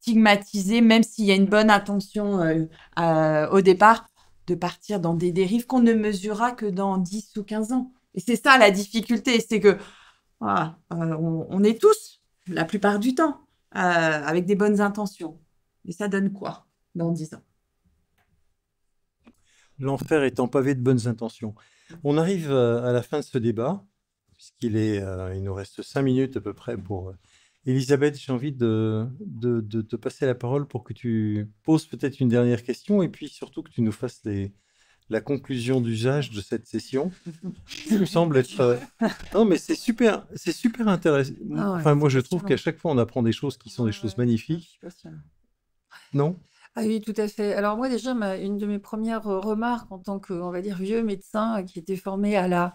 stigmatiser, même s'il y a une bonne attention au départ, de partir dans des dérives qu'on ne mesurera que dans 10 ou 15 ans. Et c'est ça la difficulté, c'est que ah, on, on, est tous, la plupart du temps, avec des bonnes intentions. Mais ça donne quoi dans 10 ans l'enfer étant pavé de bonnes intentions. On arrive euh, à la fin de ce débat, puisqu'il est, euh, il nous reste cinq minutes à peu près pour. Euh, Elisabeth, j'ai envie de, de, te passer la parole pour que tu poses peut-être une dernière question et puis surtout que tu nous fasses les, la conclusion d'usage de cette session. Il me semble être. Non, mais c'est super, c'est super intéressant. Ah enfin, moi, je trouve qu'à chaque fois, on apprend des choses qui sont des choses magnifiques. Non ah oui, tout à fait. Alors moi déjà, une de mes premières euh, remarques en tant que, va dire, vieux médecin euh, qui était formé à la,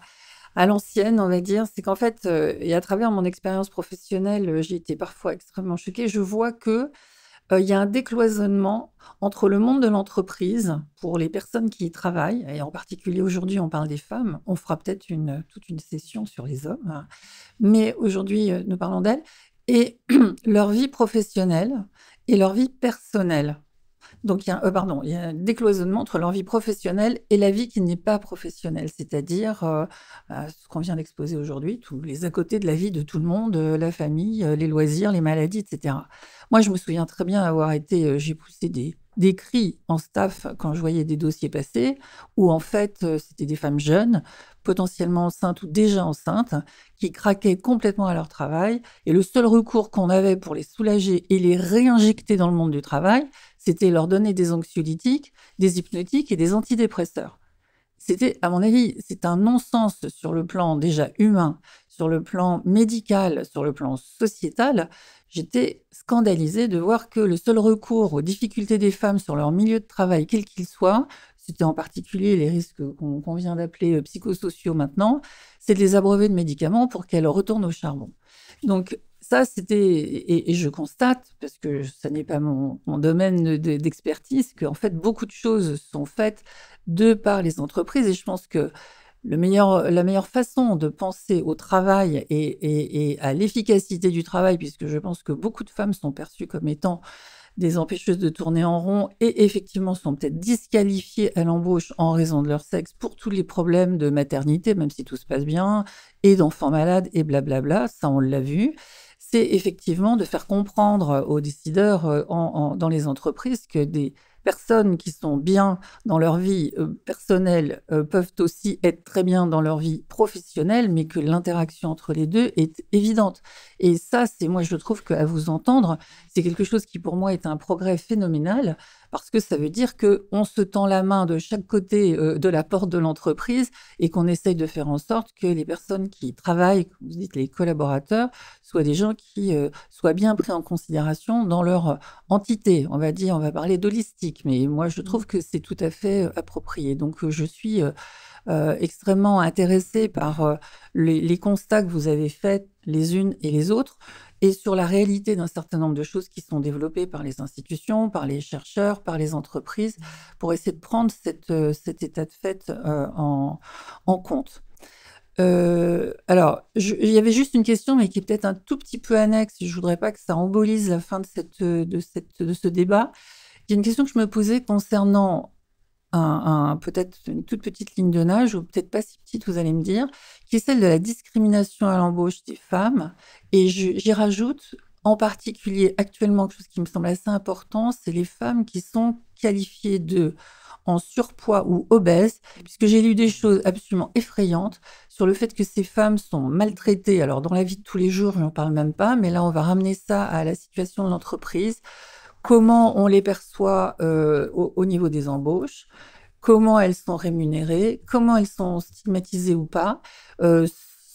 à l'ancienne, on va dire, c'est qu'en fait, euh, et à travers mon expérience professionnelle, j'ai été parfois extrêmement choquée, je vois que il y a un décloisonnement entre le monde de l'entreprise pour les personnes qui y travaillent, et en particulier aujourd'hui on parle des femmes, on fera peut-être une, toute une session sur les hommes, hein. mais aujourd'hui nous parlons d'elles, et leur vie professionnelle et leur vie personnelle. Donc, il y a, euh, pardon, il y a un décloisonnement entre l'envie professionnelle et la vie qui n'est pas professionnelle, c'est-à-dire euh, euh, ce qu'on vient d'exposer aujourd'hui, tous les à côté de la vie de tout le monde, la famille, les loisirs, les maladies, etc. Moi, je me souviens très bien avoir été, j'ai poussé des des en staff quand je voyais des dossiers passés, où en fait, euh, c'était des femmes jeunes, potentiellement enceintes ou déjà enceintes, qui craquaient complètement à leur travail. Et le seul recours qu'on avait pour les soulager et les réinjecter dans le monde du travail, c'était leur donner des anxiolytiques, des hypnotiques et des antidépresseurs. C'était, à mon avis, c'est un non-sens sur le plan déjà humain, sur le plan médical, sur le plan sociétal, J'étais scandalisée de voir que le seul recours aux difficultés des femmes sur leur milieu de travail, quel qu'il soit, c'était en particulier les risques qu'on vient d'appeler euh, psychosociaux maintenant, c'est de les abreuver de médicaments pour qu'elles retournent au charbon. Donc ça, c'était, et, je constate, parce que ça n'est pas mon, mon domaine d'expertise, qu'en fait, beaucoup de choses sont faites de par les entreprises, et je pense que la meilleure façon de penser au travail et, à l'efficacité du travail, puisque je pense que beaucoup de femmes sont perçues comme étant des empêcheuses de tourner en rond et effectivement sont peut-être disqualifiées à l'embauche en raison de leur sexe pour tous les problèmes de maternité, même si tout se passe bien, et d'enfants malades et blablabla, ça on l'a vu. C'est effectivement de faire comprendre aux décideurs euh, dans les entreprises que des, personnes qui sont bien dans leur vie euh, personnelle euh, peuvent aussi être très bien dans leur vie professionnelle, mais que l'interaction entre les deux est évidente. Et ça, c'est moi, je trouve qu'à vous entendre, c'est quelque chose qui pour moi est un progrès phénoménal parce que ça veut dire qu'on se tend la main de chaque côté euh, de la porte de l'entreprise et qu'on essaye de faire en sorte que les personnes qui travaillent, vous dites, les collaborateurs, soient des gens qui euh, soient bien pris en considération dans leur euh, entité. On va dire, on va parler d'holistique, mais moi je mmh. trouve que c'est tout à fait approprié. Donc je suis... Euh, extrêmement intéressé par euh, les, constats que vous avez faits les unes et les autres et sur la réalité d'un certain nombre de choses qui sont développées par les institutions, par les chercheurs, par les entreprises, pour essayer de prendre cette, euh, cet état de fait en, en, compte. alors, il y avait juste une question, mais qui est peut-être un tout petit peu annexe. Je ne voudrais pas que ça embolise la fin de, cette, de, cette, de ce débat. Il y a une question que je me posais concernant peut-être une toute petite ligne de nage, ou peut-être pas si petite, vous allez me dire, qui est celle de la discrimination à l'embauche des femmes. Et j'y rajoute en particulier actuellement quelque chose qui me semble assez important, c'est les femmes qui sont qualifiées de en surpoids ou obèses, puisque j'ai lu des choses absolument effrayantes sur le fait que ces femmes sont maltraitées. Alors dans la vie de tous les jours, je n'en parle même pas, mais là on va ramener ça à la situation de l'entreprise comment on les perçoit euh, au, niveau des embauches, comment elles sont rémunérées, comment elles sont stigmatisées ou pas. Euh,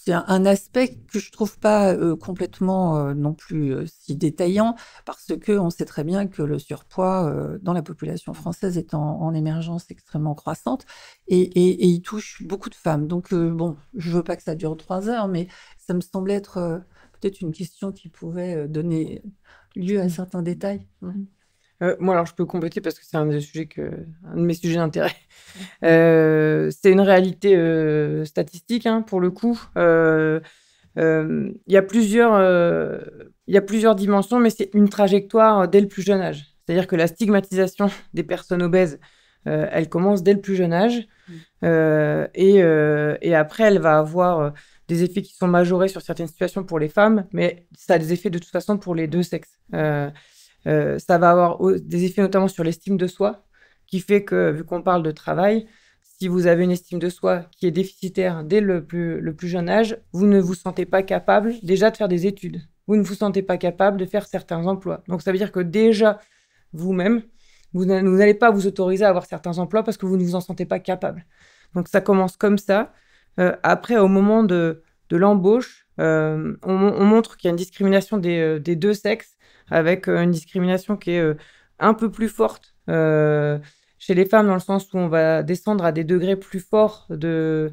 c'est un, aspect que je trouve pas euh, complètement non plus si détaillant parce que on sait très bien que le surpoids dans la population française est en, émergence extrêmement croissante et, il touche beaucoup de femmes. Donc bon, je veux pas que ça dure trois heures, mais ça me semble être peut-être une question qui pouvait donner lieu à mm. certains détails. Mm. Euh, moi, alors, je peux compléter parce que c'est un des sujets que, un de mes sujets d'intérêt. Euh, c'est une réalité euh, statistique, hein, pour le coup. Il y a plusieurs, il y a plusieurs dimensions, mais c'est une trajectoire dès le plus jeune âge. C'est-à-dire que la stigmatisation des personnes obèses, elle commence dès le plus jeune âge, mm. et, et, après, elle va avoir des effets qui sont majorés sur certaines situations pour les femmes, mais ça a des effets de toute façon pour les deux sexes. Euh, euh, ça va avoir des effets notamment sur l'estime de soi, qui fait que, vu qu'on parle de travail, si vous avez une estime de soi qui est déficitaire dès le plus, le plus jeune âge, vous ne vous sentez pas capable déjà de faire des études. Vous ne vous sentez pas capable de faire certains emplois. Donc ça veut dire que déjà, vous-même, vous n'allez pas vous autoriser à avoir certains emplois parce que vous ne vous en sentez pas capable. Donc ça commence comme ça. Euh, après, au moment de, de l'embauche, euh, on, montre qu'il y a une discrimination des, euh, des, deux sexes, avec une discrimination qui est un peu plus forte chez les femmes, dans le sens où on va descendre à des degrés plus forts de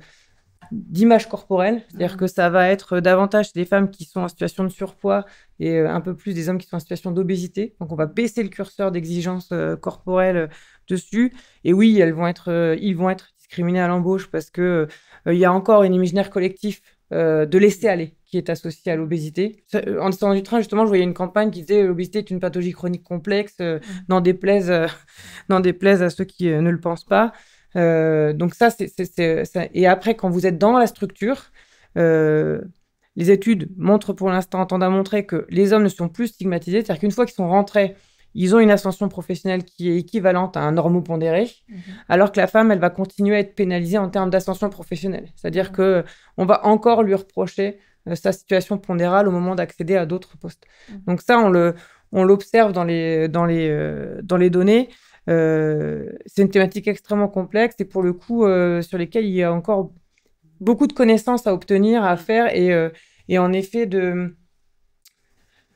d'image corporelle, c'est-à-dire que ça va être davantage des femmes qui sont en situation de surpoids et un peu plus des hommes qui sont en situation d'obésité. Donc on va baisser le curseur d'exigence corporelle dessus. Et oui, elles vont être, ils vont être à l'embauche parce que euh, il y a encore une imaginaire collectif euh, de laisser aller qui est associé à l'obésité. Euh, en descendant du train, justement, je voyais une campagne qui disait l'obésité est une pathologie chronique complexe, mmh. n'en déplaise, déplaise, à ceux qui ne le pensent pas. donc ça, c'est et après quand vous êtes dans la structure, les études montrent pour l'instant, tendent à montrer que les hommes ne sont plus stigmatisés, c'est-à-dire qu'une fois qu'ils sont rentrés ils ont une ascension professionnelle qui est équivalente à un normopondéré, pondéré mhm. alors que la femme, elle va continuer à être pénalisée en termes d'ascension professionnelle. C'est-à-dire qu'on mhm. que euh, on va encore lui reprocher euh, sa situation pondérale au moment d'accéder à d'autres postes. Mhm. Donc ça, on le, on l'observe dans les, dans les, euh, dans les données. c'est une thématique extrêmement complexe et pour le coup sur lesquelles il y a encore beaucoup de connaissances à obtenir, à faire et, et en effet de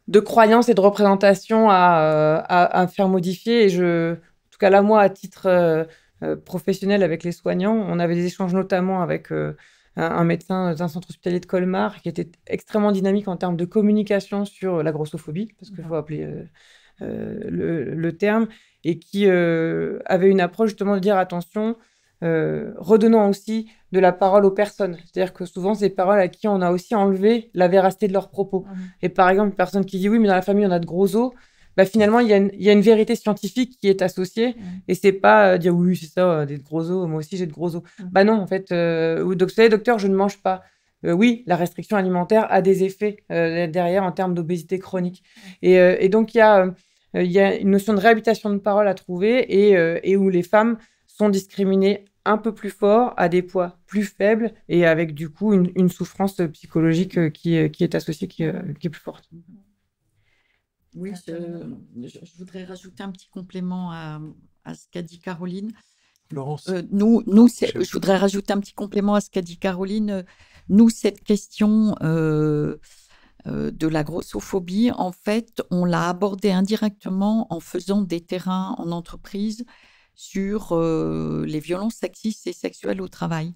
de croyances et de représentations euh, à, faire modifier. Et je, en tout cas là, moi, à titre euh, euh, professionnel avec les soignants, on avait des échanges notamment avec un, médecin d'un centre hospitalier de Colmar qui était extrêmement dynamique en termes de communication sur la grossophobie, parce que faut appeler le, le, terme, et qui avait une approche justement de dire attention. Euh, redonnant aussi de la parole aux personnes. C'est-à-dire que souvent, c'est des paroles à qui on a aussi enlevé la véracité de leurs propos. Et par exemple, une personne qui dit oui, mais dans la famille, on a de gros os. Bah, finalement, il y, a une, vérité scientifique qui est associée et c'est pas euh, dire oui, c'est ça, euh, des gros os, moi aussi j'ai de gros os. Bah non, en fait, vous savez, docteur, je ne mange pas. oui, la restriction alimentaire a des effets derrière en termes d'obésité chronique. Et, donc, il y, a, a une notion de réhabilitation de parole à trouver et, et où les femmes sont discriminés un peu plus fort, à des poids plus faibles et avec du coup une, souffrance psychologique euh, qui, euh, qui est associée, euh, qui, est plus forte. Oui, ah, je, voudrais rajouter un petit complément à, à ce qu'a dit Caroline. Laurence. nous, nous je voudrais rajouter un petit complément à ce qu'a dit Caroline. Nous, cette question de la grossophobie, en fait, on l'a abordée indirectement en faisant des terrains en entreprise sur les violences sexistes et sexuelles au travail.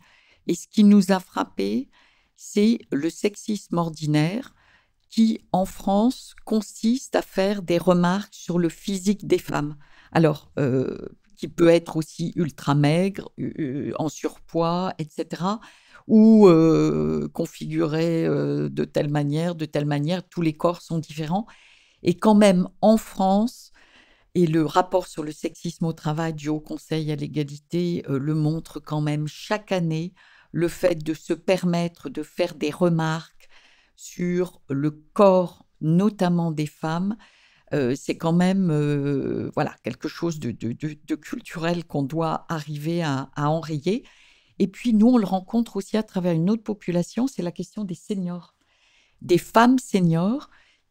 Et ce qui nous a frappé, c'est le sexisme ordinaire qui, en France, consiste à faire des remarques sur le physique des femmes. Alors, qui peut être aussi ultra maigre, en surpoids, etc., ou configuré de telle manière, de telle manière, tous les corps sont différents. Et quand même, en France, et le rapport sur le sexisme au travail du Haut Conseil à l'égalité euh, le montre quand même chaque année, le fait de se permettre de faire des remarques sur le corps, notamment des femmes, euh, c'est quand même euh, voilà quelque chose de, culturel qu'on doit arriver à, enrayer. Et puis nous, on le rencontre aussi à travers une autre population, c'est la question des seniors, des femmes seniors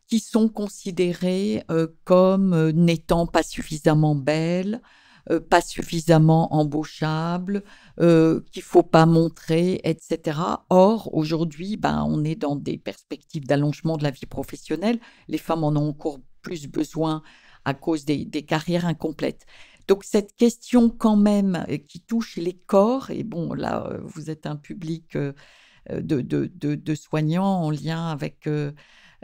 qui sont considérées euh, comme euh, n'étant pas suffisamment belles, euh, pas suffisamment embauchables, euh, qu'il faut pas montrer, etc. Or, aujourd'hui, ben, on est dans des perspectives d'allongement de la vie professionnelle. Les femmes en ont encore plus besoin à cause des, des carrières incomplètes. Donc cette question quand même qui touche les corps, et bon là vous êtes un public de, de, de, de soignants en lien avec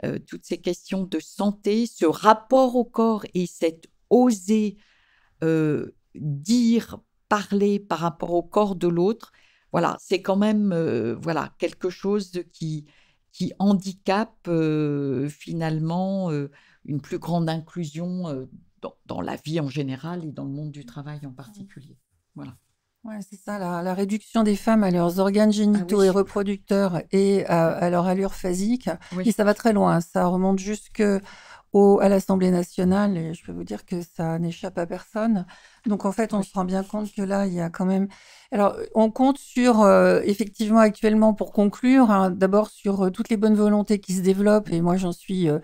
euh, toutes ces questions de santé, ce rapport au corps et cette oser euh, dire, parler par rapport au corps de l'autre, voilà, c'est quand même euh, voilà quelque chose qui qui handicape finalement une plus grande inclusion dans, dans, la vie en général et dans le monde du travail en particulier. Voilà. Ouais, c'est ça, la, réduction des femmes à leurs organes ah génitaux et reproducteurs et à, leur allure physique, Et ça va très loin, hein. ça remonte jusque au, à l'Assemblée nationale et je peux vous dire que ça n'échappe à personne. Donc en fait, on se rend bien compte que là, il y a quand même. Alors, on compte sur euh, effectivement actuellement pour conclure, hein, d'abord sur euh, toutes les bonnes volontés qui se développent et moi j'en suis euh,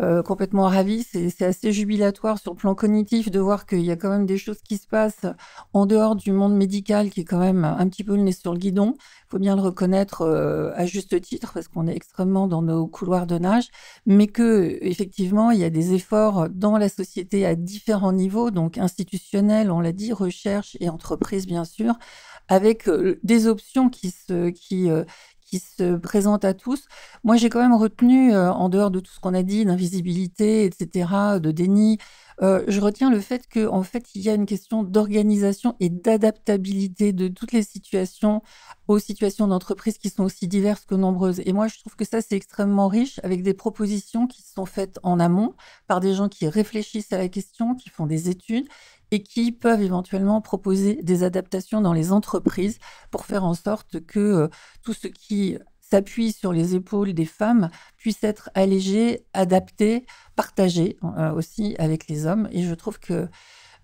euh, complètement ravi. C'est assez jubilatoire sur le plan cognitif de voir qu'il y a quand même des choses qui se passent en dehors du monde médical qui est quand même un petit peu le nez sur le guidon. Il faut bien le reconnaître euh, à juste titre parce qu'on est extrêmement dans nos couloirs de nage, mais que effectivement il y a des efforts dans la société à différents niveaux, donc institutionnels, on l'a dit, recherche et entreprise bien sûr, avec euh, des options qui se qui qui se présente à tous. Moi, j'ai quand même retenu, euh, en dehors de tout ce qu'on a dit, d'invisibilité, etc., de déni, euh, je retiens le fait qu'en fait, il y a une question d'organisation et d'adaptabilité de toutes les situations aux situations d'entreprise qui sont aussi diverses que nombreuses. Et moi, je trouve que ça, c'est extrêmement riche avec des propositions qui sont faites en amont par des gens qui réfléchissent à la question, qui font des études, et qui peuvent éventuellement proposer des adaptations dans les entreprises pour faire en sorte que euh, tout ce qui s'appuie sur les épaules des femmes puisse être allégé, adapté, partagé euh, aussi avec les hommes. Et je trouve que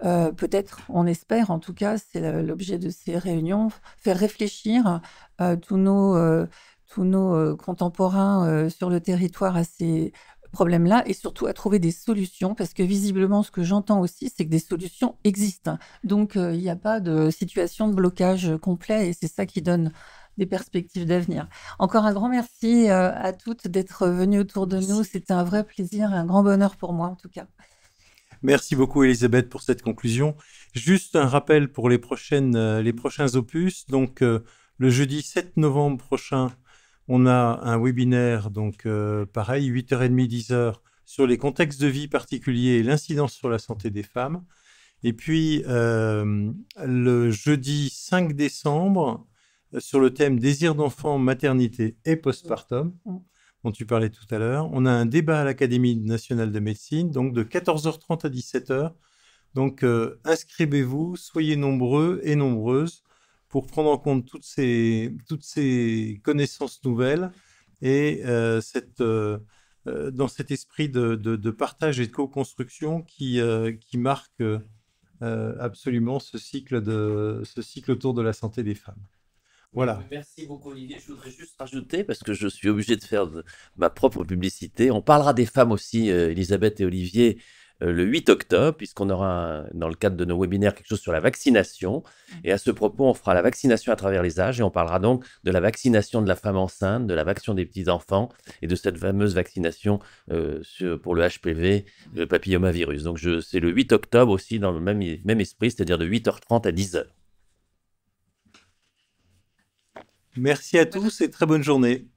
euh, peut-être, on espère en tout cas, c'est l'objet de ces réunions, faire réfléchir tous nos tous nos contemporains sur le territoire à ces problème-là et surtout à trouver des solutions parce que visiblement ce que j'entends aussi c'est que des solutions existent. Donc euh, il n'y a pas de situation de blocage euh, complet et c'est ça qui donne des perspectives d'avenir. Encore un grand merci euh, à toutes d'être venues autour de nous. C'était un vrai plaisir et un grand bonheur pour moi en tout cas. Merci beaucoup Elisabeth pour cette conclusion. Juste un rappel pour les, prochaines, les prochains opus. Donc le jeudi 7 novembre prochain, on a un webinaire, donc euh, pareil, 8h30, 10h, sur les contextes de vie particuliers et l'incidence sur la santé des femmes. Et puis, euh, le jeudi 5 décembre, euh, sur le thème désir d'enfant, maternité et postpartum, dont tu parlais tout à l'heure, on a un débat à l'Académie nationale de médecine, donc de 14h30 à 17h. Donc, inscrivez-vous, soyez nombreux et nombreuses pour prendre en compte toutes ces, toutes ces connaissances nouvelles et euh, cette, euh, euh, dans cet esprit de, de, partage et de co-construction qui, qui marque absolument ce cycle, de, ce cycle autour de la santé des femmes. Voilà. Merci beaucoup Olivier. Je voudrais juste rajouter, parce que je suis obligé de faire ma propre publicité, on parlera des femmes aussi, Elisabeth et Olivier, euh, le 8 octobre, puisqu'on aura, dans le cadre de nos webinaires, quelque chose sur la vaccination. Et à ce mhm. propos, on fera la vaccination à travers les âges et on parlera donc de la vaccination de la femme enceinte, de la vaccination des petits-enfants et de cette fameuse vaccination euh, pour le HPV, le mhm. papillomavirus. Donc c'est le 8 octobre aussi, dans le même, même esprit, c'est-à-dire de 8h30 à 10h. Merci à tous et très bonne journée.